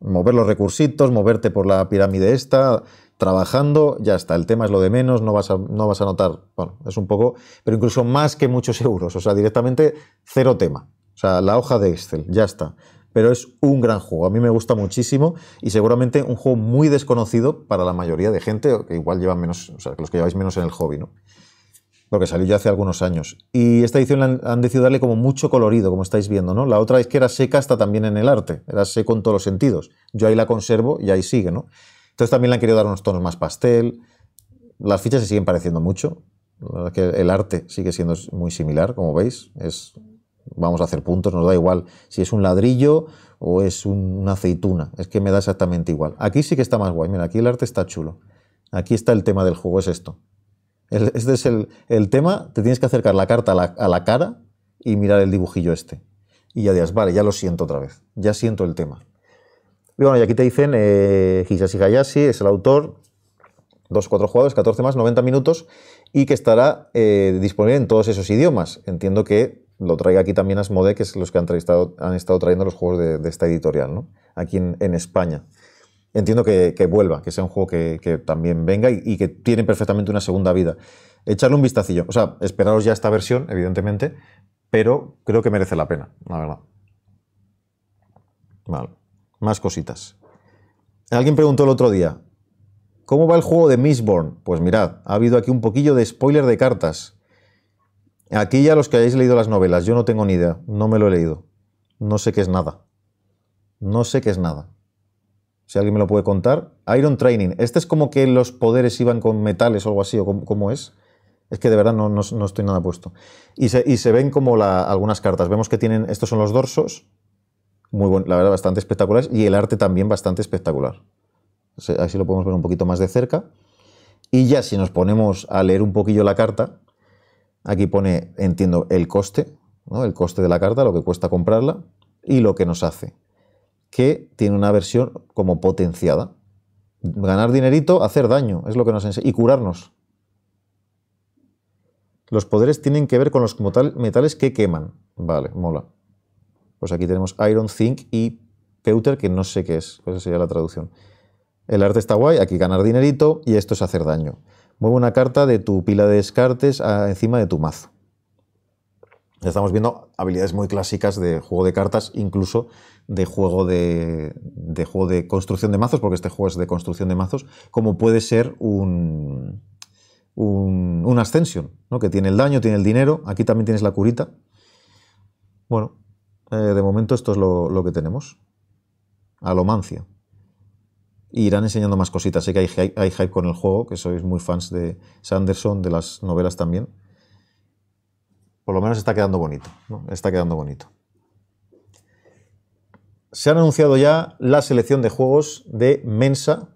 Mover los recursitos, moverte por la pirámide esta, trabajando, ya está, el tema es lo de menos, no vas a, no vas a notar, bueno, es un poco, pero incluso más que muchos euros, o sea, directamente cero tema, o sea, la hoja de Excel, ya está. Pero es un gran juego, a mí me gusta muchísimo y seguramente un juego muy desconocido para la mayoría de gente, que igual llevan menos, o sea, los que lleváis menos en el hobby, ¿no? porque salió ya hace algunos años. Y esta edición han, han, decidido darle como mucho colorido, como estáis viendo, ¿no? La otra es que era seca hasta también en el arte, era seco en todos los sentidos. Yo ahí la conservo y ahí sigue, ¿no? Entonces también le han querido dar unos tonos más pastel. Las fichas se siguen pareciendo mucho. que el arte sigue siendo muy similar, como veis. Es, vamos a hacer puntos, nos da igual si es un ladrillo o es una aceituna. Es que me da exactamente igual. Aquí sí que está más guay. Mira, aquí el arte está chulo. Aquí está el tema del juego, es esto. este es el, tema. Te tienes que acercar la carta a la, a la cara y mirar el dibujillo este. Y ya dirás, vale, ya lo siento otra vez. Ya siento el tema. Y bueno, y aquí te dicen eh, Hayashi es el autor, dos cuatro jugadores, 14 más, 90 minutos, y que estará eh, disponible en todos esos idiomas. Entiendo que lo traiga aquí también Asmode, que es los que han, han estado trayendo los juegos de, esta editorial, ¿no? Aquí en, España. Entiendo que, vuelva, que sea un juego que, también venga y, y, que tiene perfectamente una segunda vida. Echarle un vistacillo. O sea, esperaros ya esta versión, evidentemente, pero creo que merece la pena, la verdad. Vale. Más cositas. Alguien preguntó el otro día, ¿cómo va el juego de Mistborn? Pues mirad, ha habido aquí un poquillo de spoiler de cartas. Aquí ya los que hayáis leído las novelas, yo no tengo ni idea, no me lo he leído. No sé qué es nada. No sé qué es nada. Si alguien me lo puede contar. Iron Training. Este es como que los poderes iban con metales o algo así, o cómo, es. Es que de verdad no, estoy nada puesto. Y se, ven como la, algunas cartas. Vemos que tienen, estos son los dorsos, muy la verdad, bastante espectacular. y el arte también bastante espectacular. Así lo podemos ver un poquito más de cerca. Y ya si nos ponemos a leer un poquillo la carta, aquí pone, entiendo, el coste, el coste de la carta, lo que cuesta comprarla y lo que nos hace, que tiene una versión como potenciada. Ganar dinerito, hacer daño, es lo que nos enseña, y curarnos. Los poderes tienen que ver con los metales que queman. Vale, mola. Pues aquí tenemos Iron, Think y Pewter, que no sé qué es. Pues esa sería la traducción. El arte está guay, aquí ganar dinerito y esto es hacer daño. Mueve una carta de tu pila de descartes encima de tu mazo. Estamos viendo habilidades muy clásicas de juego de cartas, incluso de juego de, juego de construcción de mazos, porque este juego es de construcción de mazos, como puede ser un, un, un Ascension, ¿no? que tiene el daño, tiene el dinero, aquí también tienes la curita. Bueno, eh, de momento esto es lo, que tenemos. Alomancia. Y irán enseñando más cositas. Sé que hay, hype con el juego, que sois muy fans de Sanderson, de las novelas también. Por lo menos está quedando bonito. Está quedando bonito. Se han anunciado ya la selección de juegos de Mensa,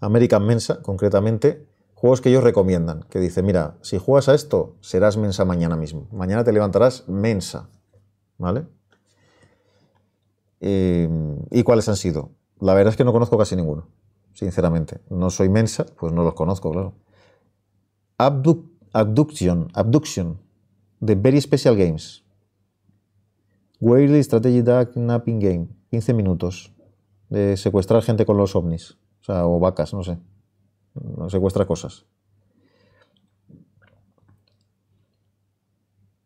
American Mensa concretamente, juegos que ellos recomiendan, que dice, mira, si juegas a esto, serás mensa mañana mismo. Mañana te levantarás mensa. ¿vale? Em, ¿Y cuáles han sido? La verdad es que no conozco casi ninguno, sinceramente. No soy mensa, pues no los conozco, claro. abduction, abduction, de Very Special Games. Weirdly Strategy Napping Game, 15 minutos, de secuestrar gente con los ovnis, o sea, o vacas, no sé. Secuestra cosas.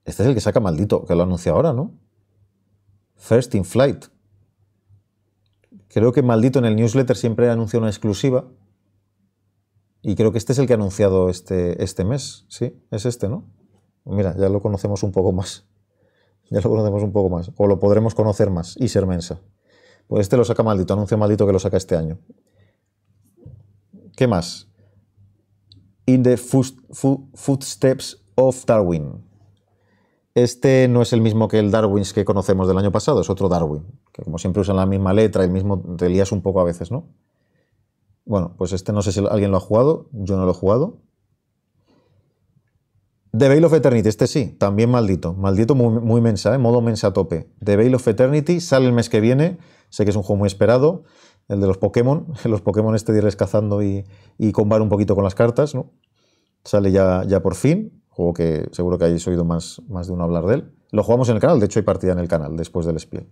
Este es el que saca maldito, que lo anuncia ahora, ¿no? First in Flight. Creo que maldito en el newsletter siempre anuncia una exclusiva. Y creo que este es el que ha anunciado este, este mes. Sí, es este, ¿no? Mira, ya lo conocemos un poco más. Ya lo conocemos un poco más. O lo podremos conocer más y ser mensa. Pues este lo saca maldito, anuncia maldito que lo saca este año. ¿Qué más? In the footsteps of Darwin. Este no es el mismo que el Darwin que conocemos del año pasado, es otro Darwin, que como siempre usan la misma letra, el mismo te lías un poco a veces, ¿no? Bueno, pues este no sé si alguien lo ha jugado, yo no lo he jugado. The Veil of Eternity, este sí, también maldito, maldito muy, mensa, ¿eh? modo mensa a tope. The Veil of Eternity sale el mes que viene, sé que es un juego muy esperado, el de los Pokémon, los Pokémon este de irles cazando y, y combar un poquito con las cartas, ¿no? Sale ya, ya por fin, juego que seguro que hayáis oído más, más de uno hablar de él. Lo jugamos en el canal, de hecho hay partida en el canal después del split.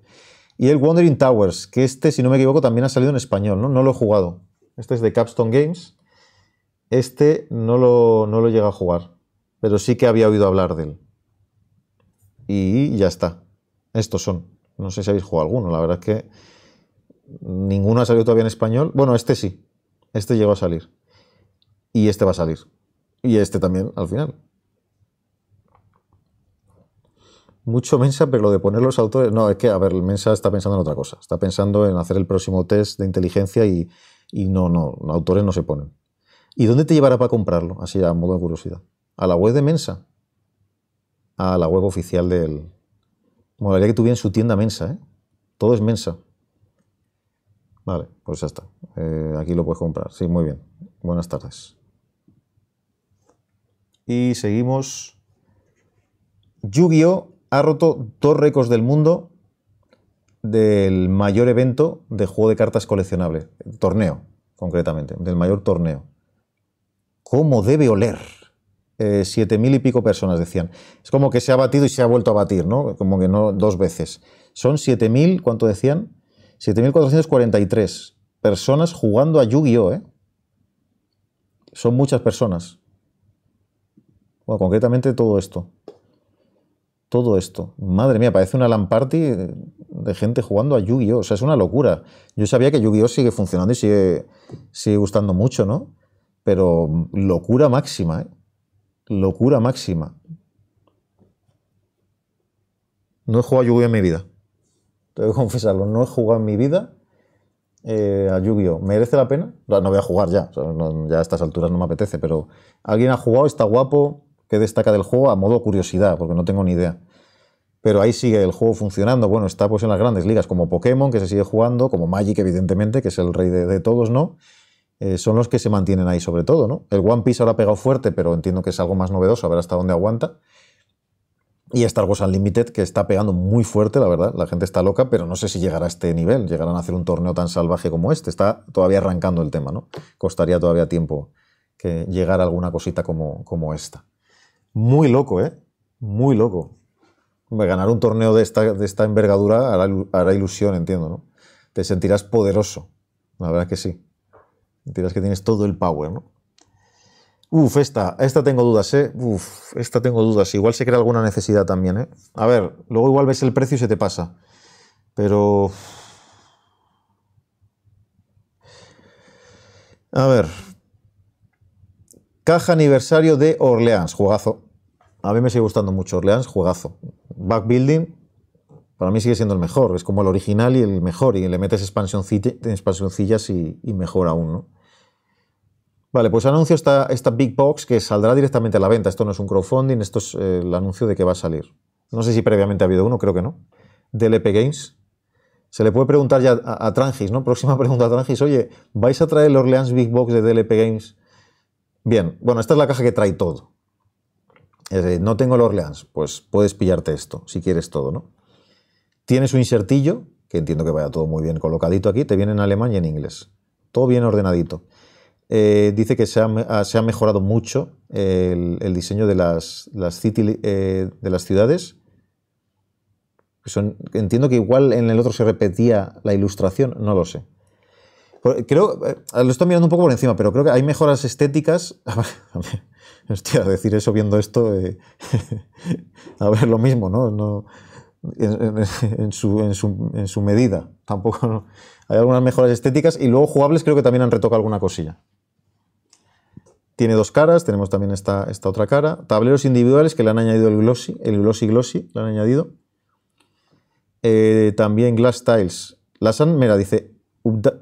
Y el Wandering Towers, que este, si no me equivoco, también ha salido en español, ¿no? No lo he jugado. Este es de Capstone Games. Este no lo, no lo llega a jugar, pero sí que había oído hablar de él. Y ya está. Estos son. No sé si habéis jugado alguno, la verdad es que ninguno ha salido todavía en español. Bueno, este sí. Este llegó a salir. Y este va a salir. Y este también al final. mucho Mensa, pero lo de poner los autores. No, es que, a ver, Mensa está pensando en otra cosa. Está pensando en hacer el próximo test de inteligencia y, no, no, autores no se ponen. ¿Y dónde te llevará para comprarlo? Así, a modo de curiosidad. ¿A la web de Mensa? A la web oficial del. gustaría que en su tienda Mensa, ¿eh? Todo es Mensa. Vale, pues ya está. Eh, aquí lo puedes comprar. Sí, muy bien. Buenas tardes. Y seguimos. lluvio ha roto dos récords del mundo del mayor evento de juego de cartas coleccionable, torneo, concretamente, del mayor torneo. ¿Cómo debe oler? Eh, siete mil y pico personas decían. Es como que se ha batido y se ha vuelto a batir, ¿no? Como que no dos veces. Son siete mil, ¿cuánto decían? 7.443 personas jugando a Yu-Gi-Oh! oh Son muchas personas. Bueno, concretamente todo esto todo esto. Madre mía, parece una LAN party de gente jugando a Yu-Gi-Oh! O sea, es una locura. Yo sabía que Yu-Gi-Oh! sigue funcionando y sigue, sigue gustando mucho, ¿no? Pero locura máxima, ¿eh? Locura máxima. No he jugado a Yu-Gi-Oh! en mi vida. Tengo que confesarlo, no he jugado en mi vida eh, a Yu-Gi-Oh! ¿Merece la pena? No, voy a jugar ya, ya a estas alturas no me apetece, pero alguien ha jugado, está guapo, que destaca del juego a modo curiosidad, porque no tengo ni idea. Pero ahí sigue el juego funcionando. Bueno, está pues en las grandes ligas, como Pokémon, que se sigue jugando, como Magic, evidentemente, que es el rey de, todos, ¿no? Eh, son los que se mantienen ahí sobre todo, ¿no? El One Piece ahora ha pegado fuerte, pero entiendo que es algo más novedoso, a ver hasta dónde aguanta. Y Star Wars Unlimited, que está pegando muy fuerte, la verdad. La gente está loca, pero no sé si llegará a este nivel. Llegarán a hacer un torneo tan salvaje como este. Está todavía arrancando el tema, ¿no? Costaría todavía tiempo que llegara alguna cosita como, como esta. Muy loco, ¿eh? Muy loco. Ganar un torneo de esta, envergadura hará, ilusión, entiendo, ¿no? Te sentirás poderoso. La verdad que sí. Sentirás que tienes todo el power, ¿no? Uf, esta, esta tengo dudas, ¿eh? Uf, esta tengo dudas. Igual se crea alguna necesidad también, ¿eh? A ver, luego igual ves el precio y se te pasa. Pero... A ver, Caja aniversario de Orleans, juegazo. A mí me sigue gustando mucho Orleans, juegazo. Backbuilding, para mí sigue siendo el mejor. Es como el original y el mejor. Y le metes expansioncillas y, y mejor aún, ¿no? Vale, pues anuncio esta, Big Box que saldrá directamente a la venta. Esto no es un crowdfunding, esto es eh, el anuncio de que va a salir. No sé si previamente ha habido uno, creo que no. Del Games. Se le puede preguntar ya a, a Trangis, ¿no? Próxima pregunta a Trangis. Oye, ¿vais a traer el Orleans Big Box de DLP Games Bien, bueno, esta es la caja que trae todo. no tengo el Orleans, pues puedes pillarte esto, si quieres todo, ¿no? Tienes un insertillo, que entiendo que vaya todo muy bien colocadito aquí, te viene en alemán y en inglés. Todo bien ordenadito. Eh, dice que se ha, mejorado mucho el, diseño de las, eh, ciudades. entiendo que igual en el otro se repetía la ilustración, no lo sé. Creo, eh, lo estoy mirando un poco por encima, pero creo que hay mejoras estéticas. Hostia, decir eso viendo esto, eh, a ver, lo mismo, ¿no? en, su, medida. Tampoco hay algunas mejoras estéticas y luego jugables creo que también han retocado alguna cosilla. Tiene dos caras, tenemos también esta, otra cara. Tableros individuales que le han añadido el glossy, el glossy glossy, le han añadido. Eh, también glass tiles. Las han, mira, dice,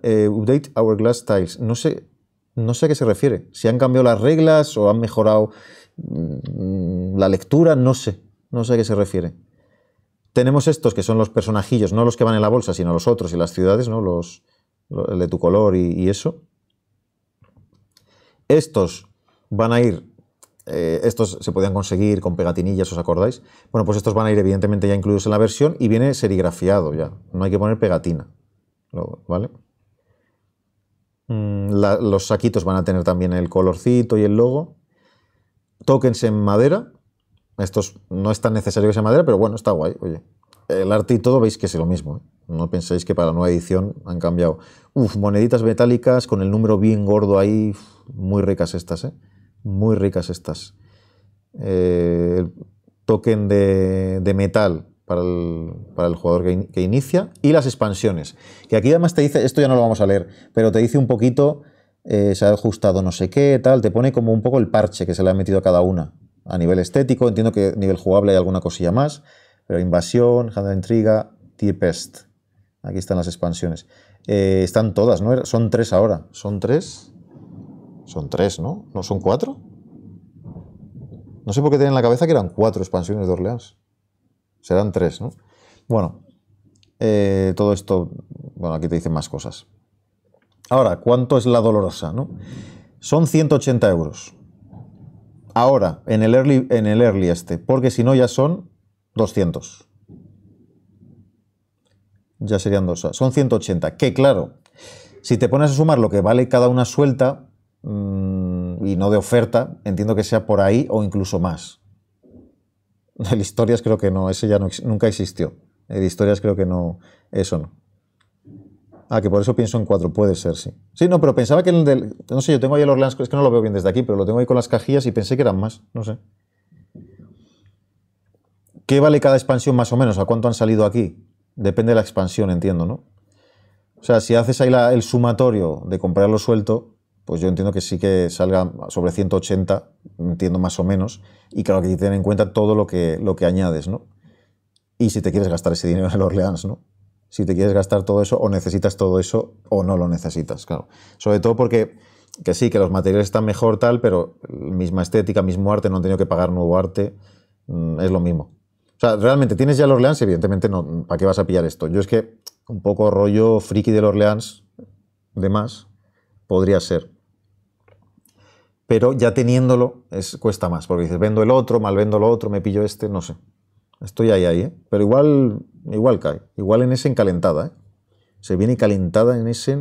eh, update, our glass Tiles. No sé, no sé a qué se refiere. Si han cambiado las reglas o han mejorado mm, la lectura, no sé. No sé a qué se refiere. Tenemos estos que son los personajillos, no los que van en la bolsa, sino los otros y las ciudades, ¿no? Los, el de tu color y, eso. Estos van a ir eh, estos se podían conseguir con pegatinillas, ¿os acordáis? Bueno, pues estos van a ir evidentemente ya incluidos en la versión y viene serigrafiado ya, no hay que poner pegatina. ¿vale? Mm, los saquitos van a tener también el colorcito y el logo. Tokens en madera. Estos no es tan necesario que sea madera, pero bueno, está guay, oye. El arte y todo veis que es lo mismo. ¿eh? No penséis que para la nueva edición han cambiado. Uf, moneditas metálicas con el número bien gordo ahí. Muy ricas estas, ¿eh? Muy ricas estas. Eh, token de metal para el, jugador que, inicia, y las expansiones. Que aquí además te dice, esto ya no lo vamos a leer, pero te dice un poquito, eh, se ha ajustado no sé qué, tal, te pone como un poco el parche que se le ha metido a cada una. A nivel estético, entiendo que a nivel jugable hay alguna cosilla más, pero invasión, hand de intriga, tierpest. Aquí están las expansiones. Eh, están todas, ¿no? Son tres ahora. ¿Son tres? Son tres, ¿no? ¿No son cuatro? No sé por qué tienen en la cabeza que eran cuatro expansiones de Orleans serán tres, ¿no? Bueno, eh, todo esto, bueno, aquí te dicen más cosas. Ahora, ¿cuánto es la dolorosa? ¿no? Son 180 euros. Ahora, en el, early, en el early este, porque si no ya son 200. Ya serían dos. Son 180. Que claro, si te pones a sumar lo que vale cada una suelta mm, y no de oferta, entiendo que sea por ahí o incluso más. El historias creo que no, ese ya nunca existió. El eh, historias creo que no, eso no. Ah, que por eso pienso en cuatro, puede ser, sí. Sí, no, pero pensaba que el del. No sé, yo tengo ahí el Orleans, es que no lo veo bien desde aquí, pero lo tengo ahí con las cajillas y pensé que eran más, no sé. ¿Qué vale cada expansión más o menos? ¿A cuánto han salido aquí? Depende de la expansión, entiendo, ¿no? O sea, si haces ahí el sumatorio de comprarlo suelto, pues yo entiendo que sí que salga sobre 180, entiendo más o menos, y claro que hay que tener en cuenta todo lo que, lo que añades, ¿no? Y si te quieres gastar ese dinero en el Orleans, ¿no? Si te quieres gastar todo eso, o necesitas todo eso, o no lo necesitas, claro. Sobre todo porque, que sí, que los materiales están mejor tal, pero misma estética, mismo arte, no han tenido que pagar nuevo arte, mm, es lo mismo. O sea, realmente tienes ya el Orleans, evidentemente no, ¿para qué vas a pillar esto? Yo es que un poco rollo friki del Orleans, de más, podría ser. Pero ya teniéndolo es, cuesta más, porque dices, vendo el otro, mal vendo lo otro, me pillo este, no sé. Estoy ahí, ahí, ¿eh? Pero igual, igual cae. Igual en ese encalentada, ¿eh? Se viene calentada en ese...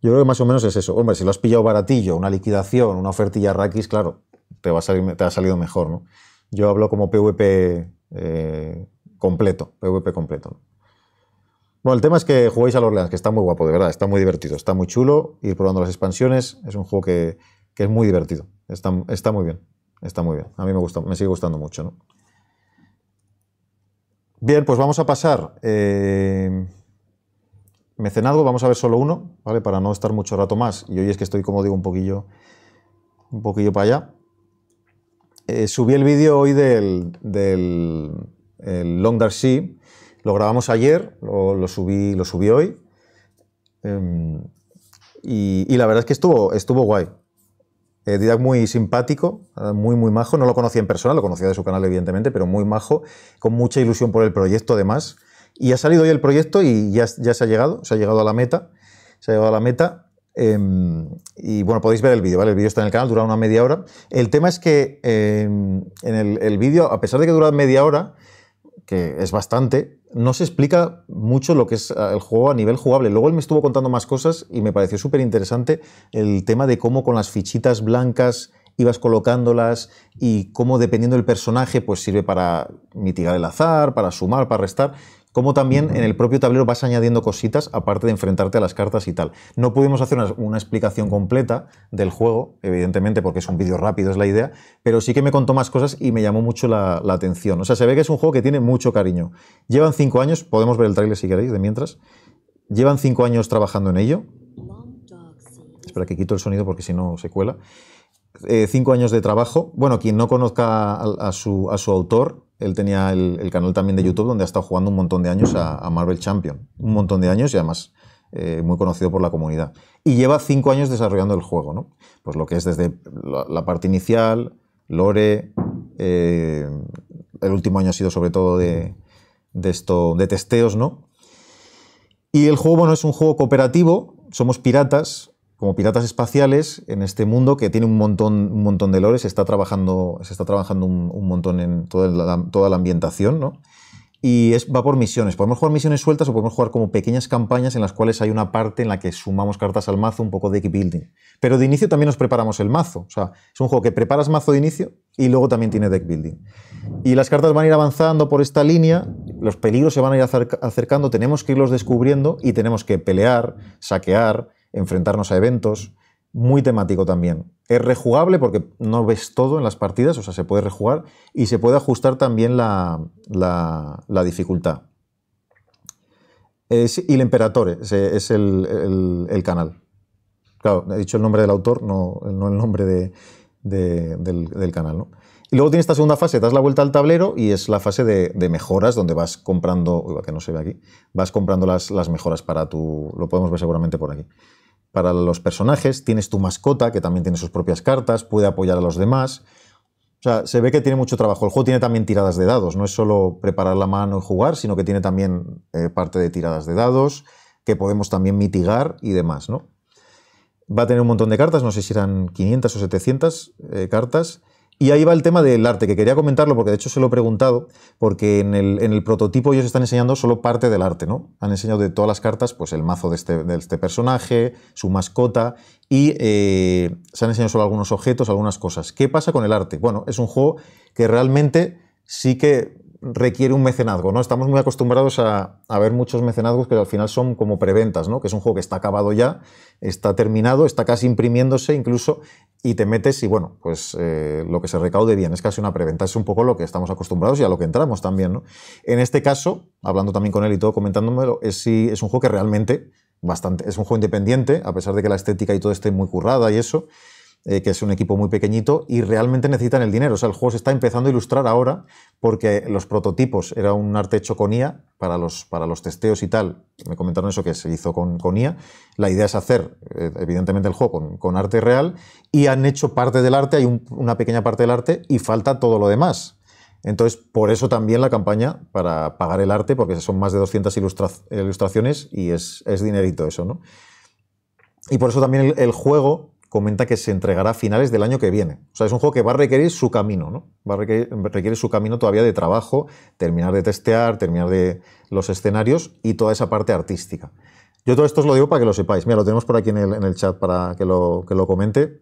Yo creo que más o menos es eso. Hombre, si lo has pillado baratillo, una liquidación, una ofertilla raquis, claro, te, va a salir, te ha salido mejor, ¿no? Yo hablo como PVP eh, completo, PVP completo. Bueno, el tema es que jugáis los Orleans, que está muy guapo, de verdad, está muy divertido, está muy chulo, ir probando las expansiones, es un juego que, es muy divertido, está, muy bien, está muy bien, a mí me, gusta, me sigue gustando mucho. ¿no? Bien, pues vamos a pasar... Eh, Mecenado, vamos a ver solo uno, ¿vale? Para no estar mucho rato más, y hoy es que estoy, como digo, un poquillo, un poquillo para allá. Eh, subí el vídeo hoy del, del Long Dark Sea, lo grabamos ayer, lo, subí, lo subí hoy. Em, y, la verdad es que estuvo, estuvo guay. Eh, muy simpático, eh, muy, muy majo. No lo conocía en persona, lo conocía de su canal, evidentemente, pero muy majo, con mucha ilusión por el proyecto, además. Y ha salido hoy el proyecto y ya, se ha llegado, se ha llegado a la meta. Se ha llegado a la meta. Em, y bueno, podéis ver el vídeo, ¿vale? El vídeo está en el canal, dura una media hora. El tema es que em, en el, el vídeo, a pesar de que dura media hora, que es bastante, no se explica mucho lo que es eh, el juego a nivel jugable. Luego él me estuvo contando más cosas y me pareció súper interesante el tema de cómo con las fichitas blancas ibas colocándolas y cómo dependiendo del personaje pues sirve para mitigar el azar, para sumar, para restar como también en el propio tablero vas añadiendo cositas aparte de enfrentarte a las cartas y tal. No pudimos hacer una, explicación completa del juego, evidentemente, porque es un vídeo rápido, es la idea, pero sí que me contó más cosas y me llamó mucho la, atención. O sea, se ve que es un juego que tiene mucho cariño. Llevan cinco años, podemos ver el trailer si queréis, de mientras. Llevan cinco años trabajando en ello. Espera que quito el sonido porque si no se cuela. Eh, cinco años de trabajo. Bueno, quien no conozca a su autor, él tenía el, canal también de YouTube donde ha estado jugando un montón de años a, Marvel Champion. Un montón de años y además eh, muy conocido por la comunidad. Y lleva cinco años desarrollando el juego, ¿no? Pues lo que es desde la, parte inicial, Lore, eh, el último año ha sido sobre todo de, de, esto, de testeos, ¿no? Y el juego, bueno, es un juego cooperativo, somos piratas, como piratas espaciales en este mundo que tiene un montón, un montón de lores se está trabajando, se está trabajando un, montón en toda la, toda la ambientación, Y es, va por misiones. Podemos jugar misiones sueltas o podemos jugar como pequeñas campañas en las cuales hay una parte en la que sumamos cartas al mazo, un poco de deck building. Pero de inicio también nos preparamos el mazo. O sea, es un juego que preparas mazo de inicio y luego también tiene deck building. Y las cartas van a ir avanzando por esta línea, los peligros se van a ir acercando, tenemos que irlos descubriendo y tenemos que pelear, saquear, enfrentarnos a eventos, muy temático también. Es rejugable porque no ves todo en las partidas, o sea, se puede rejugar y se puede ajustar también la, dificultad. Es, y el Emperatore es el, canal. Claro, he dicho el nombre del autor, no, no el nombre del, canal. Y luego tienes esta segunda fase, das la vuelta al tablero y es la fase de, mejoras donde vas comprando, que no se ve aquí, vas comprando las mejoras para tu, lo podemos ver seguramente por aquí para los personajes, tienes tu mascota, que también tiene sus propias cartas, puede apoyar a los demás. O sea, se ve que tiene mucho trabajo. El juego tiene también tiradas de dados, no es solo preparar la mano y jugar, sino que tiene también eh, parte de tiradas de dados, que podemos también mitigar y demás, ¿no? Va a tener un montón de cartas, no sé si eran 500 o 700 eh, cartas, y ahí va el tema del arte, que quería comentarlo porque de hecho se lo he preguntado, porque en el, prototipo ellos están enseñando solo parte del arte, ¿no? Han enseñado de todas las cartas, pues el mazo de este, este personaje, su mascota, y eh, se han enseñado solo algunos objetos, algunas cosas. ¿Qué pasa con el arte? Bueno, es un juego que realmente sí que requiere un mecenazgo, ¿no? Estamos muy acostumbrados a, ver muchos mecenazgos que al final son como preventas, ¿no? Que es un juego que está acabado ya, está terminado, está casi imprimiéndose incluso, y te metes y bueno, pues eh, lo que se recaude bien, es casi una preventa, es un poco lo que estamos acostumbrados y a lo que entramos también, ¿no? En este caso, hablando también con él y todo, comentándomelo, es, si es un juego que realmente bastante, es un juego independiente, a pesar de que la estética y todo esté muy currada y eso, eh, que es un equipo muy pequeñito, y realmente necesitan el dinero. O sea, el juego se está empezando a ilustrar ahora porque los prototipos era un arte hecho con IA para los, para los testeos y tal. Me comentaron eso que se hizo con, con IA. La idea es hacer, eh, evidentemente, el juego con, arte real y han hecho parte del arte, hay una pequeña parte del arte y falta todo lo demás. Entonces, por eso también la campaña para pagar el arte, porque son más de 200 ilustraciones y es, es dinerito eso, ¿no? Y por eso también el juego comenta que se entregará a finales del año que viene. O sea, es un juego que va a requerir su camino, ¿no? Va a requerir, su camino todavía de trabajo, terminar de testear, terminar de los escenarios y toda esa parte artística. Yo todo esto os lo digo para que lo sepáis. Mira, lo tenemos por aquí en el, chat para que lo, que lo comente.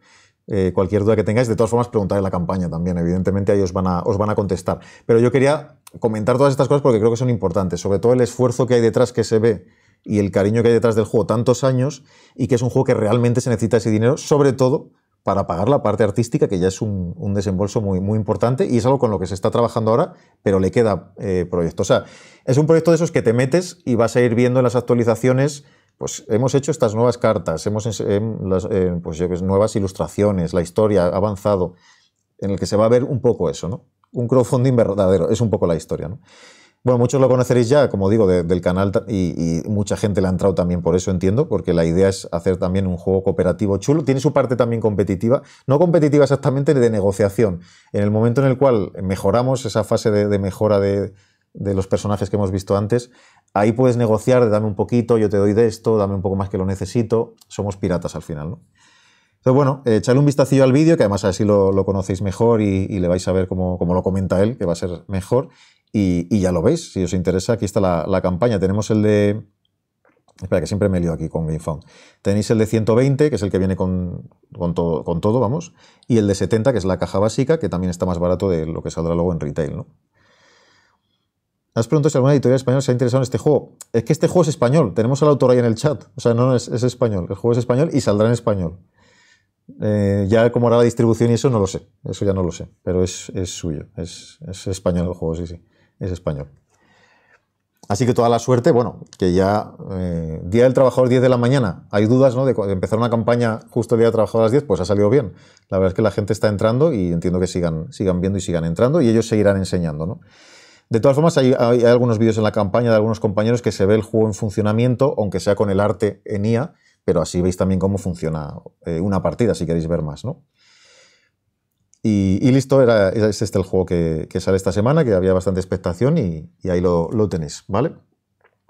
Eh, cualquier duda que tengáis, de todas formas, preguntad en la campaña también. Evidentemente, ahí van, a, os van a contestar. Pero yo quería comentar todas estas cosas porque creo que son importantes, sobre todo el esfuerzo que hay detrás que se ve y el cariño que hay detrás del juego tantos años y que es un juego que realmente se necesita ese dinero, sobre todo para pagar la parte artística, que ya es un, desembolso muy, muy importante y es algo con lo que se está trabajando ahora, pero le queda eh, proyecto. O sea, es un proyecto de esos que te metes y vas a ir viendo en las actualizaciones pues hemos hecho estas nuevas cartas, hemos las, eh, pues, yo, nuevas ilustraciones, la historia ha avanzado, en el que se va a ver un poco eso, ¿no? Un crowdfunding verdadero, es un poco la historia, ¿no? Bueno, muchos lo conoceréis ya, como digo, del canal y, mucha gente le ha entrado también por eso, entiendo, porque la idea es hacer también un juego cooperativo chulo. Tiene su parte también competitiva, no competitiva exactamente, de negociación. En el momento en el cual mejoramos esa fase de, mejora de, los personajes que hemos visto antes, ahí puedes negociar de dame un poquito, yo te doy de esto, dame un poco más que lo necesito. Somos piratas al final, ¿no? Entonces, bueno, eh, echarle un vistacillo al vídeo, que además así lo, conocéis mejor y, le vais a ver cómo, lo comenta él, que va a ser mejor. Y, ya lo veis, si os interesa, aquí está la, campaña. Tenemos el de... Espera, que siempre me lío aquí con GameFound. Tenéis el de 120, que es el que viene con, con, todo, vamos, y el de 70, que es la caja básica, que también está más barato de lo que saldrá luego en retail, ¿no? Has preguntado si alguna editorial española se ha interesado en este juego. Es que este juego es español, tenemos al autor ahí en el chat. O sea, no, es, español, el juego es español y saldrá en español. Eh, ya cómo hará la distribución y eso no lo sé, eso ya no lo sé, pero es, suyo, es, es español el juego, sí, sí es español. Así que toda la suerte, bueno, que ya eh, Día del Trabajador 10 de la mañana, hay dudas, ¿no? De, empezar una campaña justo el Día del Trabajador a las 10, pues ha salido bien. La verdad es que la gente está entrando y entiendo que sigan, sigan viendo y sigan entrando y ellos seguirán enseñando, ¿no? De todas formas, hay, algunos vídeos en la campaña de algunos compañeros que se ve el juego en funcionamiento, aunque sea con el arte en IA, pero así veis también cómo funciona eh, una partida, si queréis ver más, ¿no? Y, listo, era, es este el juego que, sale esta semana, que había bastante expectación y, ahí lo, tenéis, ¿vale?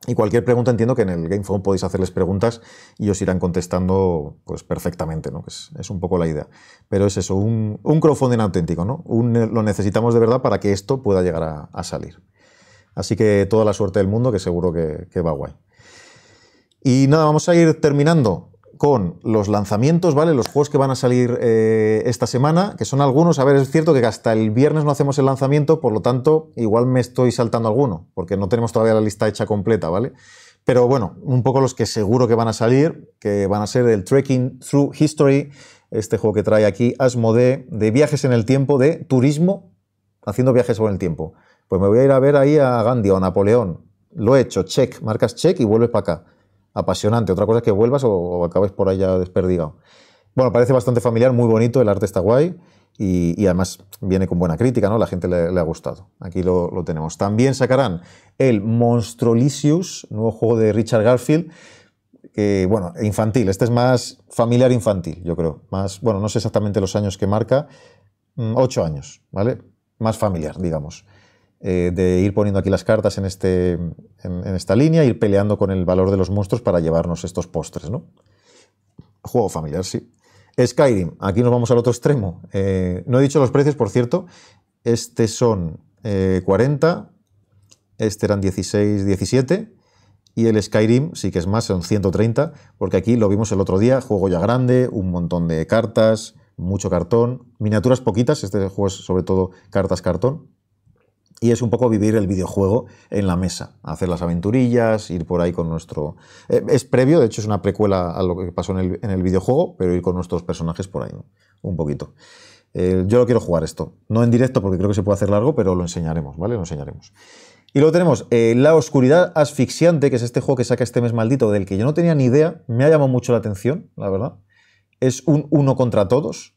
Y cualquier pregunta entiendo que en el Game podéis hacerles preguntas y os irán contestando pues, perfectamente, ¿no? Es, un poco la idea. Pero es eso, un, crowdfunding auténtico, ¿no? lo necesitamos de verdad para que esto pueda llegar a, salir. Así que toda la suerte del mundo, que seguro que, que va guay. Y nada, vamos a ir terminando con los lanzamientos, ¿vale? Los juegos que van a salir eh, esta semana, que son algunos. A ver, es cierto que hasta el viernes no hacemos el lanzamiento, por lo tanto, igual me estoy saltando alguno, porque no tenemos todavía la lista hecha completa, ¿vale? Pero bueno, un poco los que seguro que van a salir, que van a ser el Trekking Through History, este juego que trae aquí Asmodee, de viajes en el tiempo, de turismo, haciendo viajes por el tiempo. Pues me voy a ir a ver ahí a Gandhi o a Napoleón. Lo he hecho, check, marcas check y vuelves para acá apasionante. Otra cosa es que vuelvas o, acabes por allá desperdigado. Bueno, parece bastante familiar, muy bonito, el arte está guay y, además viene con buena crítica, ¿no? La gente le, ha gustado. Aquí lo, tenemos. También sacarán el Monstrolicious, nuevo juego de Richard Garfield, bueno, infantil. Este es más familiar infantil, yo creo. Más, bueno, no sé exactamente los años que marca. Mm, ocho años, ¿vale? Más familiar, digamos. Eh, de ir poniendo aquí las cartas en, este, en, esta línea, ir peleando con el valor de los monstruos para llevarnos estos postres, ¿no? Juego familiar, sí. Skyrim, aquí nos vamos al otro extremo. Eh, no he dicho los precios, por cierto. Este son 40, eh, este eran 16, 17 y el Skyrim sí que es más, son 130, porque aquí lo vimos el otro día, juego ya grande, un montón de cartas, mucho cartón, miniaturas poquitas, este juego es sobre todo cartas cartón, y es un poco vivir el videojuego en la mesa, hacer las aventurillas, ir por ahí con nuestro... Eh, es previo, de hecho es una precuela a lo que pasó en el, videojuego, pero ir con nuestros personajes por ahí, un poquito. Eh, yo lo quiero jugar esto, no en directo porque creo que se puede hacer largo, pero lo enseñaremos, ¿vale? Lo enseñaremos. Y luego tenemos eh, La Oscuridad Asfixiante, que es este juego que saca este mes maldito, del que yo no tenía ni idea, me ha llamado mucho la atención, la verdad. Es un uno contra todos.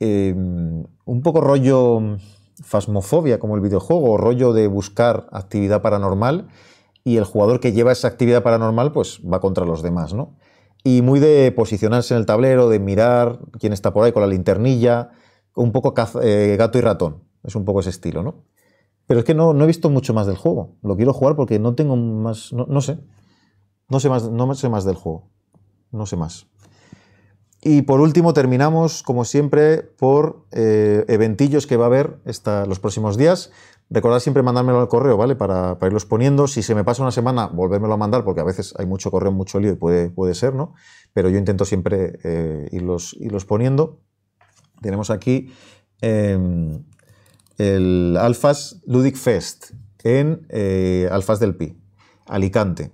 un poco rollo fasmofobia como el videojuego rollo de buscar actividad paranormal y el jugador que lleva esa actividad paranormal pues va contra los demás, ¿no? Y muy de posicionarse en el tablero, de mirar quién está por ahí con la linternilla, un poco eh, gato y ratón, es un poco ese estilo, ¿no? Pero es que no, no, he visto mucho más del juego, lo quiero jugar porque no tengo más, no, no sé, no sé más, no sé más del juego, no sé más. Y por último terminamos, como siempre, por eh, eventillos que va a haber los próximos días. Recordad siempre mandármelo al correo, ¿vale? Para, irlos poniendo. Si se me pasa una semana, volvérmelo a mandar, porque a veces hay mucho correo, mucho lío y puede, ser, ¿no? Pero yo intento siempre eh, irlos, poniendo. Tenemos aquí em, el Alfas Ludic Fest en eh, Alfas del Pi, Alicante.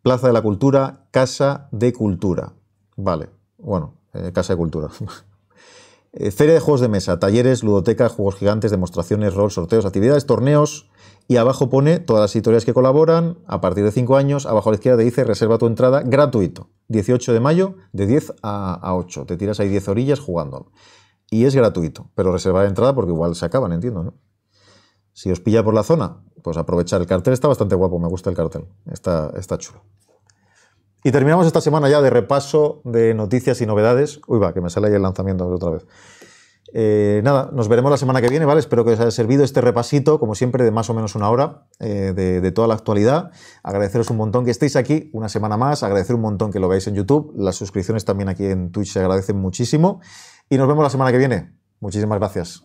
Plaza de la Cultura, Casa de Cultura. Vale. Bueno, eh, Casa de Cultura. Eh, Feria de juegos de mesa, talleres, ludoteca, juegos gigantes, demostraciones, rol, sorteos, actividades, torneos. Y abajo pone todas las editoriales que colaboran a partir de 5 años. Abajo a la izquierda te dice reserva tu entrada gratuito. 18 de mayo de 10 a, 8. Te tiras ahí 10 orillas jugando. Y es gratuito, pero reserva entrada porque igual se acaban, entiendo, Si os pilla por la zona, pues aprovechar. El cartel está bastante guapo, me gusta el cartel. está chulo. Y terminamos esta semana ya de repaso de noticias y novedades. Uy, va, que me sale ahí el lanzamiento otra vez. Eh, nada, nos veremos la semana que viene, ¿vale? Espero que os haya servido este repasito, como siempre, de más o menos una hora eh, de, de, toda la actualidad. Agradeceros un montón que estéis aquí una semana más, agradecer un montón que lo veáis en YouTube. Las suscripciones también aquí en Twitch se agradecen muchísimo. Y nos vemos la semana que viene. Muchísimas gracias.